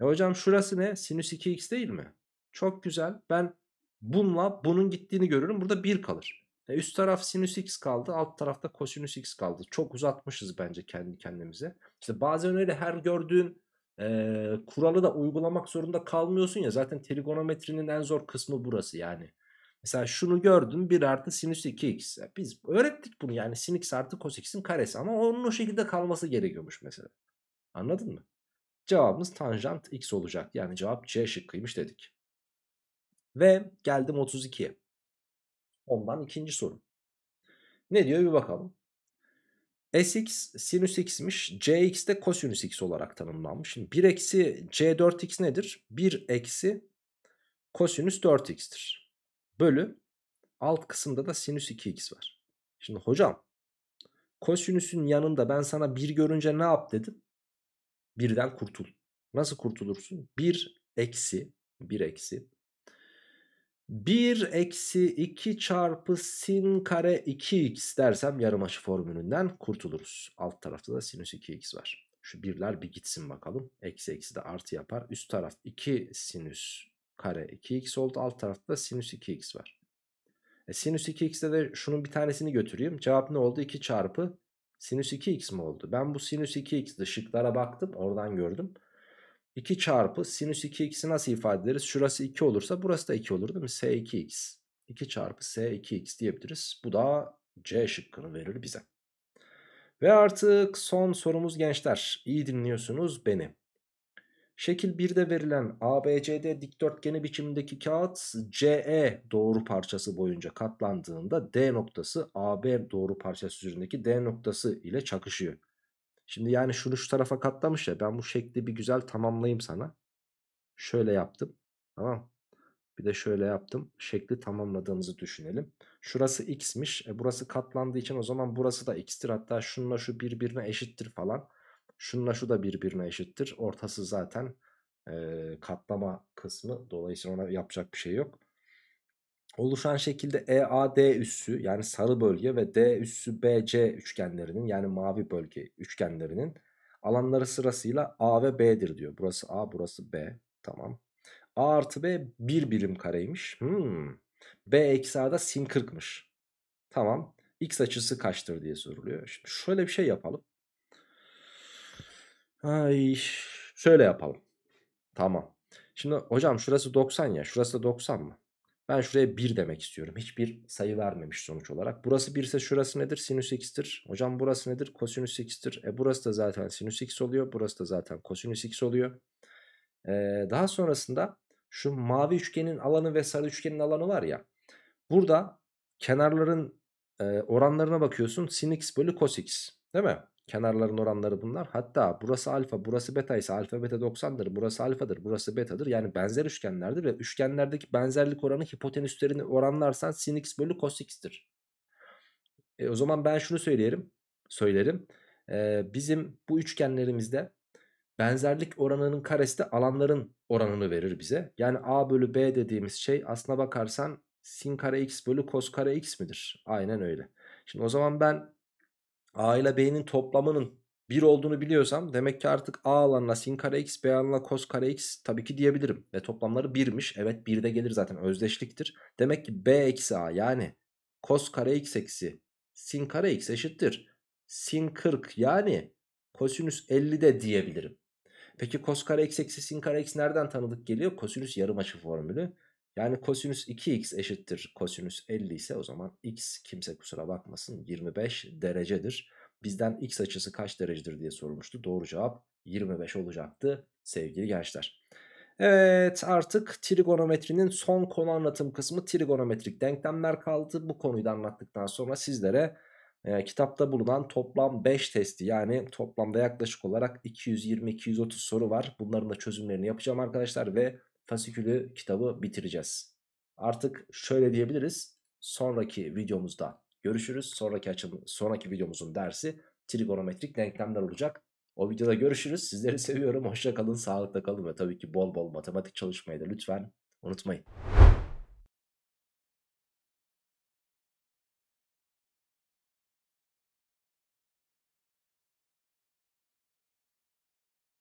E hocam şurası ne? Sinüs 2x değil mi? Çok güzel. Ben bununla bunun gittiğini görürüm. Burada 1 kalır. E üst taraf sinüs x kaldı. Alt tarafta kosinüs x kaldı. Çok uzatmışız bence kendi kendimize. İşte bazen öyle her gördüğün e, kuralı da uygulamak zorunda kalmıyorsun ya. Zaten trigonometrinin en zor kısmı burası yani. Mesela şunu gördün 1 artı sinüs 2x. Biz öğrettik bunu yani sin x artı cos x'in karesi ama onun o şekilde kalması gerekiyormuş mesela. Anladın mı? Cevabımız tanjant x olacak. Yani cevap C şıkkıymış dedik. Ve geldim 32'ye. Ondan ikinci sorum. Ne diyor bir bakalım. Sx sinüs x'miş. Cx de kosinüs x olarak tanımlanmış. Şimdi 1 eksi c4x nedir? 1 eksi kosinüs 4x'tir. Bölü alt kısımda da sinüs 2x var. Şimdi hocam kosinüsün yanında ben sana 1 görünce ne yap dedim? Birden kurtul. Nasıl kurtulursun? 1 eksi 1 eksi 1 eksi 2 çarpı sin kare 2x dersem yarım açı formülünden kurtuluruz. Alt tarafta da sinüs 2x var. Şu birler bir gitsin bakalım. Eksi eksi de artı yapar. Üst taraf 2 sinüs kare 2x oldu. Alt tarafta da sinüs 2x var. E, sinüs 2x'de de şunun bir tanesini götüreyim. Cevap ne oldu? 2 çarpı sinüs 2x mi oldu? Ben bu sinüs 2x'de şıklara baktım. Oradan gördüm. 2 çarpı sinüs 2x'i nasıl ifade ederiz? Şurası 2 olursa burası da 2 olur değil mi? S2x. 2 çarpı S2x diyebiliriz. Bu da C şıkkını verir bize. Ve artık son sorumuz gençler. İyi dinliyorsunuz beni. Şekil 1'de verilen ABCD dikdörtgeni biçimindeki kağıt CE doğru parçası boyunca katlandığında D noktası AB doğru parçası üzerindeki D noktası ile çakışıyor. Şimdi yani şunu şu tarafa katlamış ya ben bu şekli bir güzel tamamlayayım sana. Şöyle yaptım. Tamam. Bir de şöyle yaptım. Şekli tamamladığımızı düşünelim. Şurası x'miş. E burası katlandığı için o zaman burası da x'tir. Hatta şununla şu birbirine eşittir falan. Şununla şu da birbirine eşittir. Ortası zaten e, katlama kısmı. Dolayısıyla ona yapacak bir şey yok oluşan şekilde EAD üssü yani sarı bölge ve D üssü BC üçgenlerinin yani mavi bölge üçgenlerinin alanları sırasıyla A ve B'dir diyor. Burası A burası B tamam. A artı B bir birim kareymiş. Hmm. B eksi A da sin 40'mış. Tamam. X açısı kaçtır diye soruluyor. Şimdi şöyle bir şey yapalım. Ay, şöyle yapalım. Tamam. Şimdi hocam şurası 90 ya. Şurası da 90 mı? Ben şuraya 1 demek istiyorum. Hiçbir sayı vermemiş sonuç olarak. Burası 1 ise şurası nedir? Sinüs x'tir. Hocam burası nedir? Kosinüs x'tir. E burası da zaten sinüs x oluyor. Burası da zaten kosinüs x oluyor. Ee, daha sonrasında şu mavi üçgenin alanı ve sarı üçgenin alanı var ya. Burada kenarların e, oranlarına bakıyorsun. Sin x bölü cos x. Değil mi? Kenarların oranları bunlar. Hatta burası alfa, burası beta ise alfa beta 90'dır. Burası alfadır, burası betadır. Yani benzer üçgenlerdir ve üçgenlerdeki benzerlik oranı hipotenüslerini oranlarsan sin x bölü cos x'tir. E, o zaman ben şunu söyleyelim, söylerim. E, bizim bu üçgenlerimizde benzerlik oranının karesi de alanların oranını verir bize. Yani a bölü b dediğimiz şey aslına bakarsan sin kare x bölü kos kare x midir? Aynen öyle. Şimdi o zaman ben A ile B'nin toplamının 1 olduğunu biliyorsam demek ki artık A alanına sin kare x, B alanına cos kare x tabii ki diyebilirim. Ve toplamları 1'miş. Evet 1 de gelir zaten özdeşliktir. Demek ki B eksi A yani cos kare x eksi sin kare x eşittir. Sin 40 yani kosinüs 50 de diyebilirim. Peki cos kare x eksi sin kare x nereden tanıdık geliyor? Kosinüs yarım açı formülü. Yani kosinüs 2x eşittir kosinüs 50 ise o zaman x kimse kusura bakmasın 25 derecedir. Bizden x açısı kaç derecedir diye sormuştu. Doğru cevap 25 olacaktı sevgili gençler. Evet artık trigonometrinin son konu anlatım kısmı trigonometrik denklemler kaldı. Bu konuyu da anlattıktan sonra sizlere e, kitapta bulunan toplam 5 testi yani toplamda yaklaşık olarak 220-230 soru var. Bunların da çözümlerini yapacağım arkadaşlar ve fasikülü kitabı bitireceğiz. Artık şöyle diyebiliriz. Sonraki videomuzda görüşürüz. Sonraki açılım, sonraki videomuzun dersi trigonometrik denklemler olacak. O videoda görüşürüz. Sizleri seviyorum. Hoşça kalın, sağlıkla kalın ve tabii ki bol bol matematik çalışmayı da lütfen unutmayın.